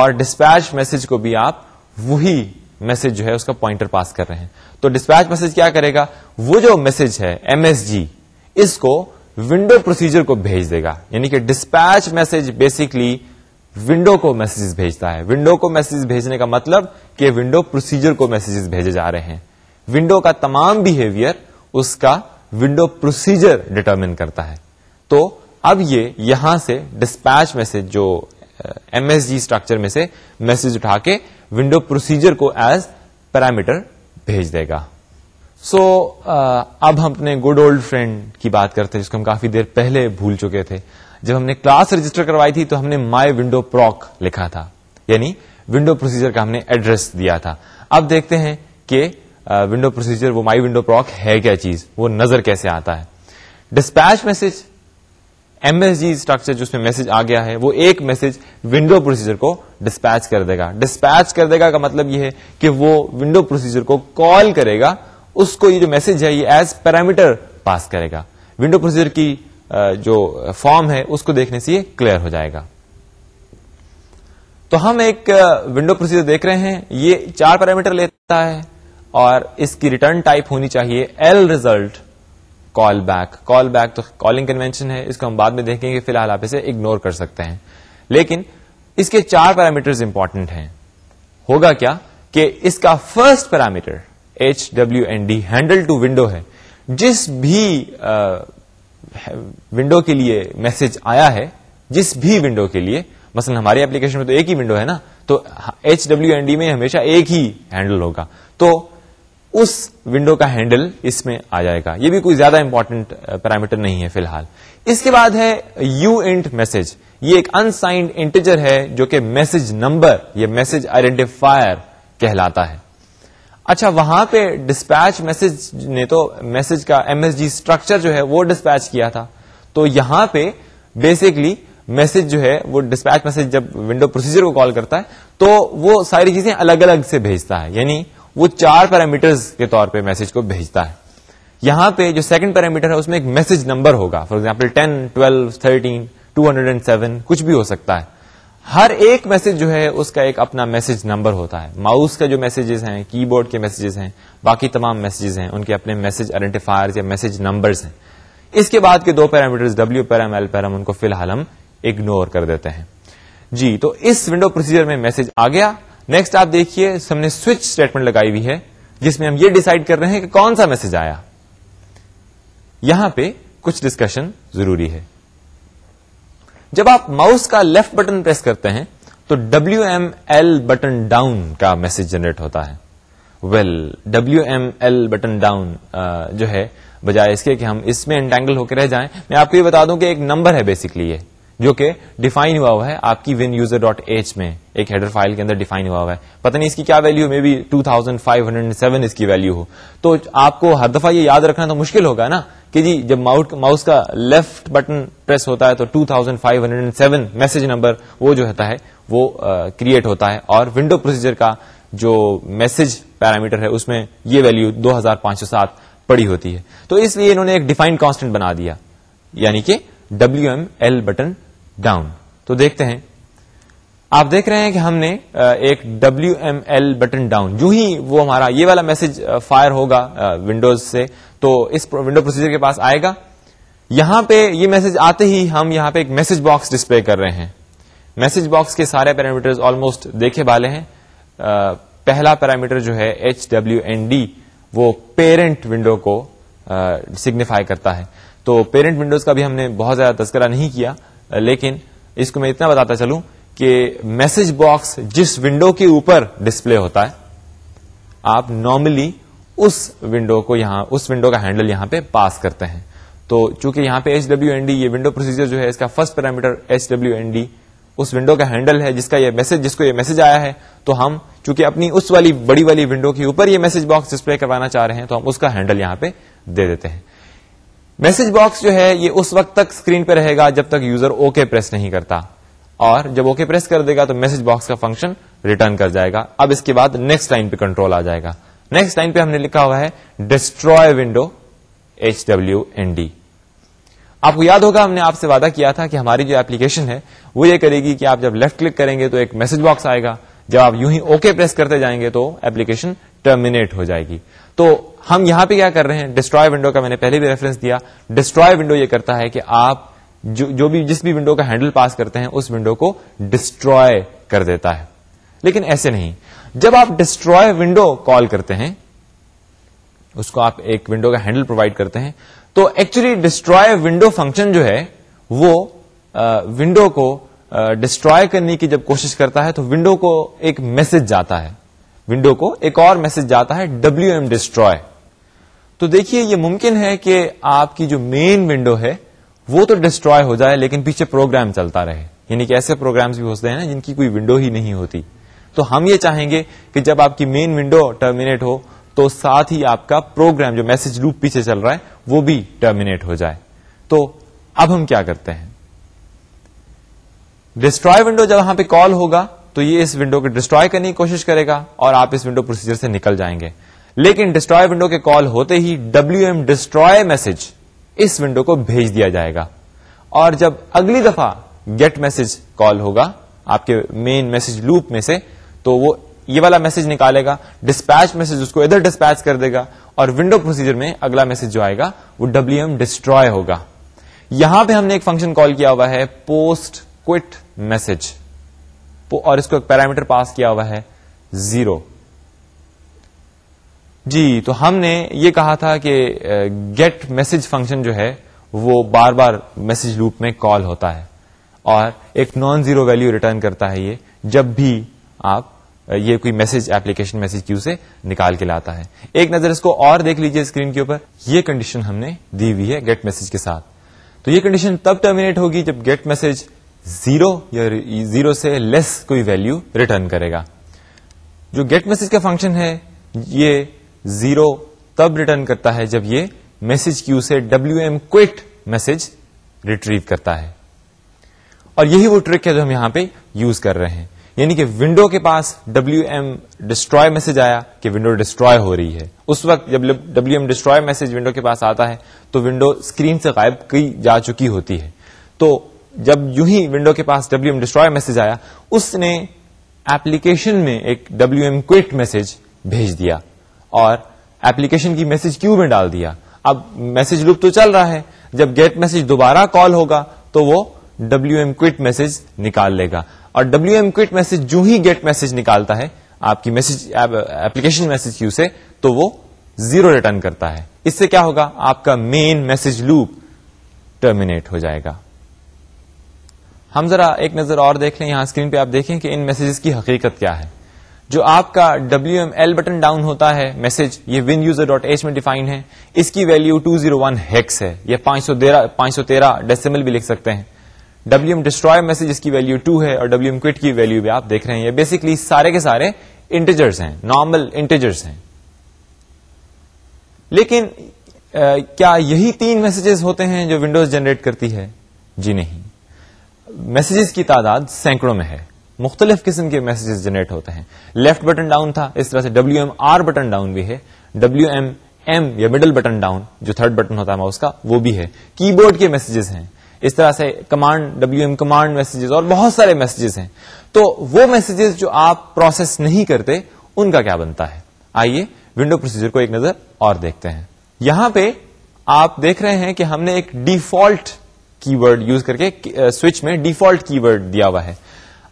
और डिस्पैच मैसेज को भी आप वही मैसेज जो है उसका पॉइंटर पास कर रहे हैं तो डिस्पैच मैसेज क्या करेगा वो जो मैसेज है एमएसजी इसको विंडो प्रोसीजर को भेज देगा यानी कि डिस्पैच मैसेज बेसिकली विंडो को मैसेजेस भेजता है विंडो को मैसेजेस भेजने का मतलब कि विंडो प्रोसीजर को मैसेजेस भेजे जा रहे हैं विंडो का तमाम बिहेवियर उसका विंडो प्रोसीजर डिटरमिन करता है तो अब ये यहां से डिस्पैच मैसेज जो एमएसजी स्ट्रक्चर में से मैसेज उठा के विंडो प्रोसीजर को एज पैरामीटर भेज देगा सो so, uh, अब हम अपने गुड ओल्ड फ्रेंड की बात करते हैं जिसको हम काफी देर पहले भूल चुके थे जब हमने क्लास रजिस्टर करवाई थी तो हमने माई विंडो प्रॉक लिखा था यानी विंडो प्रोसीजर का हमने एड्रेस दिया था अब देखते हैं कि विंडो प्रोसीजर वो माई विंडो प्रॉक है क्या चीज वो नजर कैसे आता है डिस्पैच मैसेज एमएसजी स्ट्रक्चर जिसमें मैसेज आ गया है वो एक मैसेज विंडो प्रोसीजर को डिस्पैच कर देगा डिस्पैच कर देगा का मतलब यह है कि वो विंडो प्रोसीजर को कॉल करेगा उसको ये जो मैसेज है ये एज पैरामीटर पास करेगा विंडो प्रोसीजर की जो फॉर्म है उसको देखने से ये क्लियर हो जाएगा तो हम एक विंडो प्रोसीजर देख रहे हैं ये चार पैरामीटर लेता है और इसकी रिटर्न टाइप होनी चाहिए L result call back call back तो कॉलिंग कन्वेंशन है इसको हम बाद में देखेंगे फिलहाल आप इसे इग्नोर कर सकते हैं लेकिन इसके चार पैरामीटर्स इंपॉर्टेंट हैं होगा क्या कि इसका first parameter H W N D handle to window है जिस भी आ, विंडो के लिए मैसेज आया है जिस भी विंडो के लिए मसलन हमारी एप्लीकेशन में तो एक ही विंडो है ना तो एच डब्ल्यू एन डी में हमेशा एक ही हैंडल होगा तो उस विंडो का हैंडल इसमें आ जाएगा ये भी कोई ज्यादा इंपॉर्टेंट पैरामीटर uh, नहीं है फिलहाल इसके बाद है यू इंट मैसेज ये एक अनसाइंड इंटीजर है जो कि मैसेज नंबर ये मैसेज आइडेंटिफायर कहलाता है अच्छा वहां पे डिस्पैच मैसेज ने तो मैसेज का एमएसजी स्ट्रक्चर जो है वो डिस्पैच किया था तो यहां पे बेसिकली मैसेज जो है वो डिस्पैच मैसेज जब विंडो प्रोसीजर को कॉल करता है तो वो सारी चीजें अलग अलग से भेजता है यानी वो चार पैरामीटर्स के तौर पे मैसेज को भेजता है यहां पे जो सेकंड पैरामीटर है उसमें एक मैसेज नंबर होगा for example ten twelve thirteen two hundred and seven कुछ भी हो सकता है हर एक मैसेज जो है उसका एक अपना मैसेज नंबर होता है माउस का जो मैसेजेस हैं कीबोर्ड के मैसेजेस हैं बाकी तमाम मैसेजेस हैं उनके अपने मैसेज आइडेंटिफायर्स या मैसेज नंबर्स हैं इसके बाद के दो parameters W param L param उनको फिलहाल हम इग्नोर कर देते हैं जी तो इस विंडो प्रोसीजर में मैसेज आ गया नेक्स्ट आप देखिए हमने स्विच स्टेटमेंट लगाई हुई है जिसमें हम ये डिसाइड कर रहे हैं कि कौन सा मैसेज आया यहां पे कुछ डिस्कशन जरूरी है जब आप माउस का लेफ्ट बटन प्रेस करते हैं तो W M L button down का मैसेज जनरेट होता है well W M L button down जो है बजाय इसके कि हम इसमें एंटेंगल होकर रह जाएं मैं आपको ये बता दूं कि एक नंबर है बेसिकली ये जो कि डिफाइन हुआ हुआ है आपकी विन यूजर डॉट एच में एक हेडर फाइल के अंदर डिफाइन हुआ हुआ है पता नहीं इसकी क्या value maybe two thousand five hundred seven इसकी वैल्यू हो तो आपको हर दफा ये याद रखना तो मुश्किल होगा ना कि जी जब माउट माउस का लेफ्ट बटन प्रेस होता है तो 2507 मैसेज नंबर वो जो होता है वो क्रिएट होता है और विंडो प्रोसीजर का जो मैसेज पैरामीटर है उसमें ये वैल्यू 2507 पड़ी होती है तो इसलिए इन्होंने एक डिफाइंड कांस्टेंट बना दिया यानी कि W M L button down तो देखते हैं आप देख रहे हैं कि हमने एक W M L button down जो ही वो हमारा ये वाला मैसेज फायर होगा विंडोज से तो इस विंडो प्रोसीजर के पास आएगा यहां पे ये मैसेज आते ही हम यहां पे एक मैसेज बॉक्स डिस्प्ले कर रहे हैं मैसेज बॉक्स के सारे पैरामीटर्स ऑलमोस्ट देखे वाले हैं आ, पहला पैरामीटर जो है एच डब्ल्यू एन डी वो पेरेंट विंडो को सिग्निफाई करता है तो पेरेंट विंडोज का भी हमने बहुत ज्यादा तस्करा नहीं किया लेकिन इसको मैं इतना बताता चलूं कि मैसेज बॉक्स जिस विंडो के ऊपर डिस्प्ले होता है आप नॉर्मली उस विंडो को यहां उस विंडो का हैंडल यहां पे पास करते हैं तो चूंकि यहां पे एच डब्ल्यू एन ये विंडो प्रोसीजर जो है इसका first parameter H W N उस विंडो का हैंडल है जिसका ये मैसेज जिसको ये मैसेज आया है तो हम चूंकि अपनी उस वाली बड़ी वाली विंडो के ऊपर ये मैसेज बॉक्स डिस्प्ले करवाना चाह रहे हैं तो हम उसका हैंडल यहां पर दे देते हैं मैसेज बॉक्स जो है ये उस वक्त तक स्क्रीन पर रहेगा जब तक यूजर ओके प्रेस नहीं करता और जब ओके प्रेस कर देगा तो मैसेज बॉक्स का फंक्शन रिटर्न कर जाएगा अब इसके बाद नेक्स्ट लाइन पे कंट्रोल आ जाएगा नेक्स्ट लाइन पे हमने लिखा हुआ है destroy window H W N D आपको याद होगा हमने आपसे वादा किया था कि हमारी जो एप्लीकेशन है वो ये करेगी कि आप जब लेफ्ट क्लिक करेंगे तो एक मैसेज बॉक्स आएगा जब आप यूं ही ओके प्रेस करते जाएंगे तो एप्लीकेशन टर्मिनेट हो जाएगी तो हम यहां पे क्या कर रहे हैं डिस्ट्रॉय विंडो का मैंने पहले भी रेफरेंस दिया डिस्ट्रॉय विंडो ये करता है कि आप जो जो भी जिस भी विंडो का हैंडल पास करते हैं उस विंडो को डिस्ट्रॉय कर देता है लेकिन ऐसे नहीं जब आप डिस्ट्रॉय विंडो कॉल करते हैं उसको आप एक विंडो का हैंडल प्रोवाइड करते हैं तो एक्चुअली डिस्ट्रॉय विंडो फंक्शन जो है वो विंडो को डिस्ट्रॉय करने की जब कोशिश करता है तो विंडो को एक मैसेज जाता है विंडो को एक और मैसेज जाता है डब्ल्यू एम डिस्ट्रॉय तो देखिए ये मुमकिन है कि आपकी जो मेन विंडो है वो तो डिस्ट्रॉय हो जाए लेकिन पीछे प्रोग्राम चलता रहे यानी कि ऐसे प्रोग्राम्स भी होते हैं ना जिनकी कोई विंडो ही नहीं होती तो हम ये चाहेंगे कि जब आपकी मेन विंडो टर्मिनेट हो तो साथ ही आपका प्रोग्राम जो मैसेज लूप पीछे चल रहा है वो भी टर्मिनेट हो जाए तो अब हम क्या करते हैं डिस्ट्रॉय विंडो जब वहां पे कॉल होगा तो ये इस विंडो को डिस्ट्रॉय करने की कोशिश करेगा और आप इस विंडो प्रोसीजर से निकल जाएंगे लेकिन डिस्ट्रॉय विंडो के कॉल होते ही डब्ल्यू एम डिस्ट्रॉय मैसेज इस विंडो को भेज दिया जाएगा और जब अगली दफा गेट मैसेज कॉल होगा आपके मेन मैसेज लूप में से तो वो ये वाला मैसेज निकालेगा डिस्पैच मैसेज उसको इधर डिस्पैच कर देगा और विंडो प्रोसीजर में अगला मैसेज जो आएगा वो डब्ल्यू एम डिस्ट्रॉय होगा यहां पे हमने एक फंक्शन कॉल किया हुआ है पोस्ट क्विट मैसेज और इसको एक पैरामीटर पास किया हुआ है जीरो जी तो हमने ये कहा था कि गेट मैसेज फंक्शन जो है वो बार बार मैसेज लूप में कॉल होता है और एक नॉन जीरो वैल्यू रिटर्न करता है ये जब भी आप ये कोई मैसेज एप्लीकेशन मैसेज क्यू से निकाल के लाता है एक नजर इसको और देख लीजिए स्क्रीन के ऊपर ये कंडीशन हमने दी हुई है गेट मैसेज के साथ तो ये कंडीशन तब टर्मिनेट होगी जब गेट मैसेज जीरो या जीरो से लेस कोई वैल्यू रिटर्न करेगा जो गेट मैसेज का फंक्शन है ये जीरो तब रिटर्न करता है जब ये मैसेज क्यू से W M quit message retrieve करता है और यही वो ट्रिक है जो हम यहां पे यूज कर रहे हैं यानी कि विंडो के पास डब्ल्यू एम डिस्ट्रॉय मैसेज आया कि विंडो डिस्ट्रॉय हो रही है उस वक्त जब W M destroy message window के पास आता है तो विंडो स्क्रीन से गायब की जा चुकी होती है तो जब यूं ही विंडो के पास डब्ल्यू एम डिस्ट्रॉय मैसेज आया उसने एप्लीकेशन में एक डब्ल्यू एम क्विट मैसेज भेज दिया और एप्लीकेशन की मैसेज क्यू में डाल दिया अब मैसेज लूप तो चल रहा है जब गेट मैसेज दोबारा कॉल होगा तो वो डब्ल्यू एम क्विट मैसेज निकाल लेगा और डब्ल्यू एम क्विट मैसेज जो ही गेट मैसेज निकालता है आपकी मैसेज एप्लीकेशन मैसेज क्यू से तो वो जीरो रिटर्न करता है इससे क्या होगा आपका मेन मैसेज लूप टर्मिनेट हो जाएगा हम जरा एक नजर और देख लें यहां स्क्रीन पे आप देखें कि इन मैसेजेस की हकीकत क्या है जो आपका W M L button down होता है मैसेज ये विन यूजर डॉट एच में डिफाइंड है इसकी value two zero one hex है यह पांच सौ तेरह डेसिमल भी लिख सकते हैं डब्ल्यू एम डिस्ट्रॉय मैसेज इसकी वैल्यू टू है और डब्ल्यू एम क्विट की वैल्यू भी आप देख रहे हैं ये बेसिकली सारे के सारे इंटेजर्स हैं नॉर्मल इंटेजर्स हैं लेकिन आ, क्या यही तीन मैसेजेस होते हैं जो विंडोज जनरेट करती है जी नहीं मैसेजेस की तादाद सैकड़ों में है मुख्तलिफ किस्म के मैसेजेस जनरेट होते हैं लेफ्ट बटन डाउन था इस तरह से W M R button down भी है डब्ल्यू एम एम या मिडल बटन डाउन जो थर्ड बटन होता है माउस का वो भी है कीबोर्ड के मैसेजेस हैं इस तरह से command W M command messages और बहुत सारे मैसेजेस हैं तो वो मैसेजेस जो आप प्रोसेस नहीं करते उनका क्या बनता है आइए विंडो प्रोसीजर को एक नजर और देखते हैं यहां पे आप देख रहे हैं कि हमने एक डिफॉल्ट कीवर्ड यूज करके स्विच में डिफॉल्ट कीवर्ड दिया हुआ है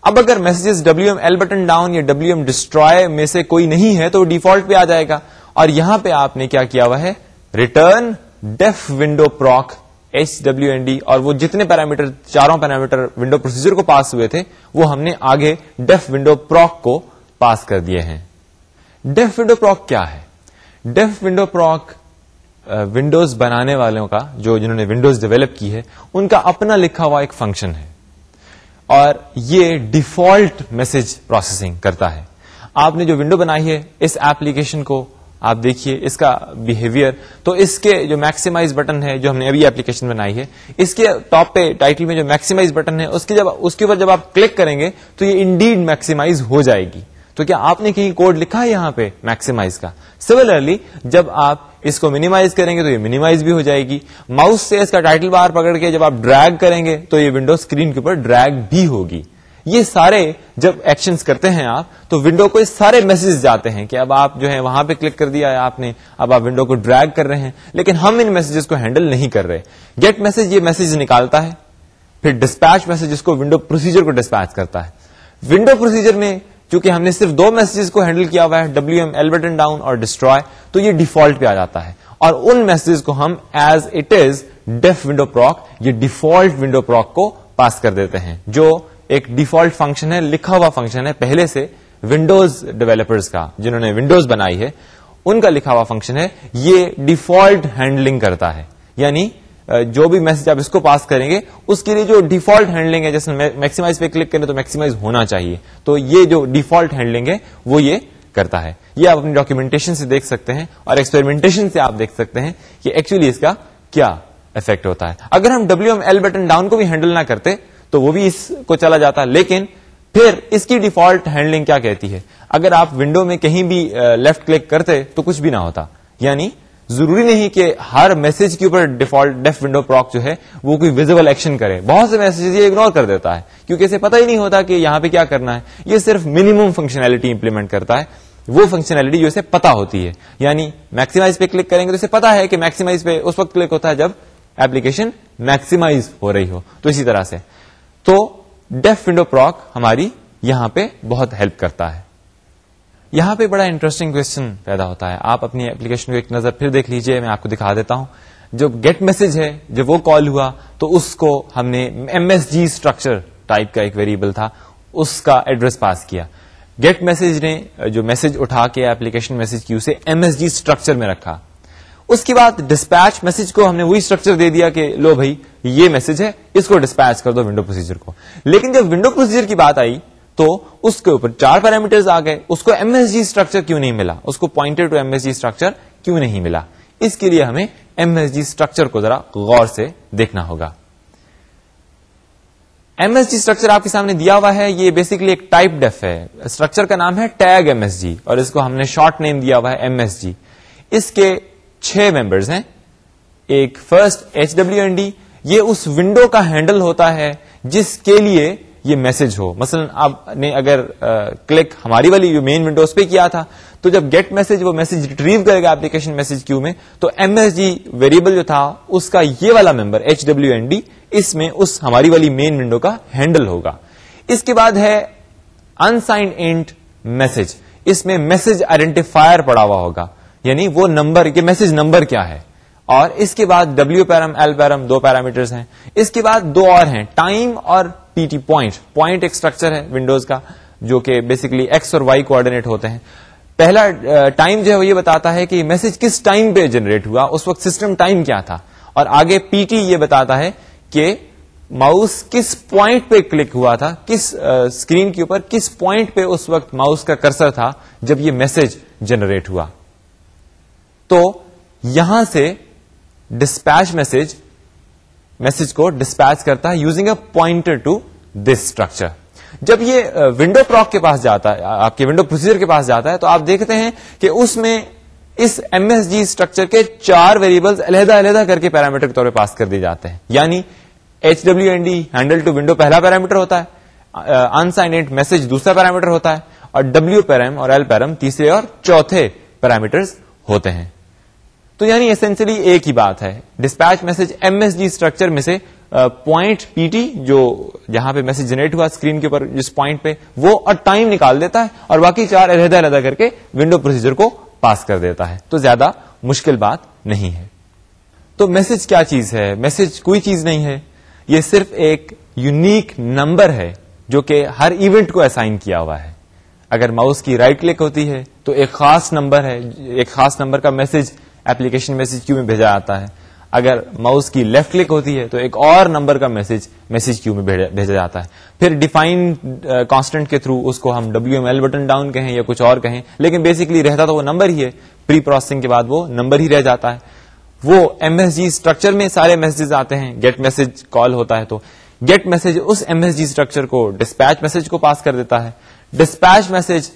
अब अगर messages W M L button down या डब्ल्यू एम डिस्ट्रॉय में से कोई नहीं है तो डिफॉल्ट पे आ जाएगा और यहां पे आपने क्या किया हुआ है return def window proc H W N D और वो जितने पैरामीटर चारों पैरामीटर विंडो प्रोसीजर को पास हुए थे वो हमने आगे डेफ विंडो प्रॉक को पास कर दिए हैं डेफ विंडो प्रॉक क्या है डेफ विंडो प्रॉक विंडोज बनाने वालों का जो जिन्होंने विंडोज डेवलप की है उनका अपना लिखा हुआ एक फंक्शन है और ये डिफॉल्ट मैसेज प्रोसेसिंग करता है आपने जो विंडो बनाई है इस एप्लीकेशन को आप देखिए इसका बिहेवियर तो इसके जो मैक्सिमाइज बटन है जो हमने अभी एप्लीकेशन बनाई है इसके टॉप पे टाइटल में जो मैक्सिमाइज बटन है उसके जब उसके ऊपर जब आप क्लिक करेंगे तो ये इंडीड मैक्सिमाइज हो जाएगी तो क्या आपने कहीं कोड लिखा है यहां पे मैक्सिमाइज का सिमिलरली जब आप इसको मिनिमाइज करेंगे तो ये मिनिमाइज भी हो जाएगी माउस से इसका टाइटल बार पकड़ के जब आप ड्रैग करेंगे तो ये विंडो स्क्रीन के ऊपर ड्रैग भी होगी ये सारे जब एक्शन करते हैं आप तो विंडो को सारे मैसेज जाते हैं कि अब आप जो है वहां पे क्लिक कर दिया है आपने अब आप विंडो को ड्रैग कर रहे हैं लेकिन हम इन मैसेजेस को हैंडल नहीं कर रहे गेट मैसेज ये मैसेज निकालता है फिर डिस्पैच मैसेज इसको विंडो प्रोसीजर को डिस्पैच करता है विंडो प्रोसीजर में क्योंकि हमने सिर्फ दो मैसेजेस को हैंडल किया हुआ है W M L button and down और डिस्ट्रॉय तो ये डिफॉल्ट पे आ जाता है और उन मैसेजेस को हम as it is def window proc ये डिफॉल्ट विंडो प्रॉक को पास कर देते हैं जो एक डिफॉल्ट फंक्शन है लिखा हुआ फंक्शन है पहले से विंडोज डेवलपर्स का जिन्होंने विंडोज बनाई है उनका लिखा हुआ फंक्शन है ये डिफॉल्ट हैंडलिंग करता है यानी जो भी मैसेज आप इसको पास करेंगे उसके लिए जो डिफॉल्ट हैंडलिंग है जैसे मैक्सिमाइज पे क्लिक करें तो मैक्सिमाइज होना चाहिए तो ये जो डिफॉल्ट हैंडलिंग है वो ये करता है ये आप अपनी डॉक्यूमेंटेशन से देख सकते हैं और एक्सपेरिमेंटेशन से आप देख सकते हैं कि एक्चुअली इसका क्या इफेक्ट होता है अगर हम W M L button down को भी हैंडल ना करते तो वो भी इसको चला जाता लेकिन फिर इसकी डिफॉल्ट हैंडलिंग क्या कहती है अगर आप विंडो में कहीं भी लेफ्ट क्लिक करते तो कुछ भी ना होता यानी जरूरी नहीं कि हर मैसेज के ऊपर डिफॉल्ट डेफ विंडो प्रॉक जो है वो कोई विजिबल एक्शन करे बहुत से मैसेजेस ये इग्नोर कर देता है क्योंकि इसे पता ही नहीं होता कि यहां पे क्या करना है ये सिर्फ मिनिमम फंक्शनैलिटी इंप्लीमेंट करता है वो फंक्शनैलिटी जो इसे पता होती है यानी मैक्सिमाइज पे क्लिक करेंगे तो इसे पता है कि मैक्सिमाइज पे उस वक्त क्लिक होता है जब एप्लीकेशन मैक्सिमाइज हो रही हो तो इसी तरह से तो डेफ विंडो प्रॉक हमारी यहां पे बहुत हेल्प करता है यहां पे बड़ा इंटरेस्टिंग क्वेश्चन पैदा होता है आप अपनी एप्लीकेशन को एक नजर फिर देख लीजिए मैं आपको दिखा देता हूं जो गेट मैसेज है जब वो कॉल हुआ तो उसको हमने एमएसजी स्ट्रक्चर टाइप का एक वेरिएबल था उसका एड्रेस पास किया गेट मैसेज ने जो मैसेज उठा के एप्लीकेशन मैसेज क्यू से एमएसजी स्ट्रक्चर में रखा उसके बाद डिस्पैच मैसेज को हमने वही स्ट्रक्चर दे दिया कि लो भाई ये मैसेज है इसको डिस्पैच कर दो विंडो प्रोसीजर को लेकिन जब विंडो प्रोसीजर की बात आई तो उसके ऊपर चार पैरामीटर्स आ गए उसको एमएसजी स्ट्रक्चर क्यों नहीं मिला उसको पॉइंटेड टू एमएसजी स्ट्रक्चर क्यों नहीं मिला इसके लिए हमें एमएसजी स्ट्रक्चर को जरा गौर से देखना होगा एमएसजी स्ट्रक्चर आपके सामने दिया हुआ है ये बेसिकली एक टाइप डेफ है स्ट्रक्चर का नाम है टैग एमएसजी और इसको हमने शॉर्ट नेम दिया हुआ है एमएसजी इसके छह मेंबर्स हैं एक first H W N D ये उस विंडो का हैंडल होता है जिसके लिए ये मैसेज हो मसलन आपने अगर क्लिक हमारी वाली मेन विंडोज पे किया था तो जब गेट मैसेज वो मैसेज रिट्रीव करेगा एप्लीकेशन मैसेज क्यू में तो एमएसजी वेरिएबल जो था उसका ये वाला member H W N D इसमें उस हमारी वाली मेन विंडो का हैंडल होगा इसके बाद है अनसाइंड एंड मैसेज इसमें मैसेज आइडेंटिफायर पड़ा हुआ होगा यानी वो नंबर के मैसेज नंबर क्या है और इसके बाद डब्ल्यू पैरम एल पैरम दो पैरामीटर्स हैं इसके बाद दो और हैं टाइम और पीटी पॉइंट पॉइंट एक स्ट्रक्चर है विंडोज का जो कि बेसिकली एक्स और वाई कोऑर्डिनेट होते हैं पहला टाइम जो है वो ये बताता है कि मैसेज किस टाइम पे जनरेट हुआ उस वक्त सिस्टम टाइम क्या था और आगे पीटी ये बताता है कि माउस किस पॉइंट पे क्लिक हुआ था किस स्क्रीन के ऊपर किस पॉइंट पे उस वक्त माउस का कर्सर था जब ये मैसेज जनरेट हुआ तो यहां से डिस्पैच मैसेज मैसेज को डिस्पैच करता है using a pointer to this structure जब ये विंडो प्रॉक के पास जाता है आपके विंडो प्रोसीजर के पास जाता है तो आप देखते हैं कि उसमें इस एमएसजी स्ट्रक्चर के चार वेरिएबल्स अलहदा अलहदा करके पैरामीटर के तौर पर पास कर दिए जाते हैं यानी H W N D handle to window पहला पैरामीटर होता है अनसाइनेट मैसेज दूसरा पैरामीटर होता है और डब्ल्यू पैराम और एल पैराम तीसरे और चौथे पैरामीटर्स होते हैं तो यानी एसेंशियली एक ही बात है डिस्पैच मैसेज एमएसजी स्ट्रक्चर में से पॉइंट पीटी जो जहां पे मैसेज जनरेट हुआ स्क्रीन के ऊपर जिस पॉइंट पे वो और टाइम निकाल देता है और बाकी चार अलहदा अलहदा करके विंडो प्रोसीजर को पास कर देता है तो ज्यादा मुश्किल बात नहीं है तो मैसेज क्या चीज है मैसेज कोई चीज नहीं है ये सिर्फ एक यूनिक नंबर है जो कि हर इवेंट को असाइन किया हुआ है अगर माउस की राइट क्लिक होती है तो एक खास नंबर है एक खास नंबर का मैसेज एप्लीकेशन मैसेज क्यू में भेजा आता है अगर माउस की लेफ्ट क्लिक होती है तो एक और नंबर का मैसेज मैसेज क्यू में भेजा जाता है फिर डिफाइन कांस्टेंट uh, के थ्रू उसको हम W M L button down कहें या कुछ और कहें लेकिन बेसिकली रहता तो वो नंबर ही है प्री प्रोसेसिंग के बाद वो नंबर ही रह जाता है वो एमएसजी स्ट्रक्चर में सारे मैसेजेस आते हैं गेट मैसेज कॉल होता है तो गेट मैसेज उस एमएसजी स्ट्रक्चर को डिस्पैच मैसेज को पास कर देता है डिस्पैच मैसेज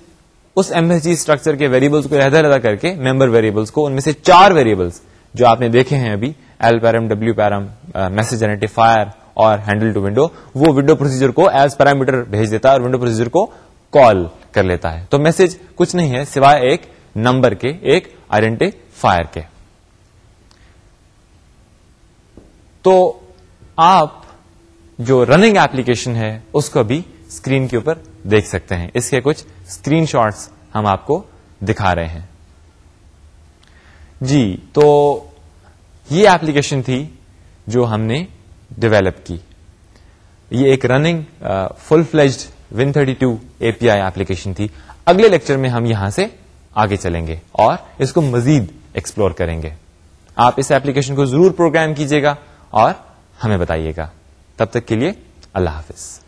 उस एमएसजी स्ट्रक्चर के वेरिएबल्स को रहदा रहदा करके मेंबर वेरिएबल्स को उनमें से चार वेरिएबल्स जो आपने देखे हैं अभी L param W param message identifier और हैंडल टू विंडो वो विंडो प्रोसीजर को एज पैरामीटर भेज देता है और विंडो प्रोसीजर को कॉल कर लेता है तो मैसेज कुछ नहीं है सिवाय एक नंबर के एक आइडेंटिफायर के तो आप जो रनिंग एप्लीकेशन है उसको भी स्क्रीन के ऊपर देख सकते हैं इसके कुछ स्क्रीनशॉट्स हम आपको दिखा रहे हैं जी तो ये एप्लीकेशन थी जो हमने डेवलप की ये एक running full fledged win thirty two API application थी अगले लेक्चर में हम यहां से आगे चलेंगे और इसको मजीद एक्सप्लोर करेंगे आप इस एप्लीकेशन को जरूर प्रोग्राम कीजिएगा और हमें बताइएगा तब तक के लिए अल्लाह हाफिज़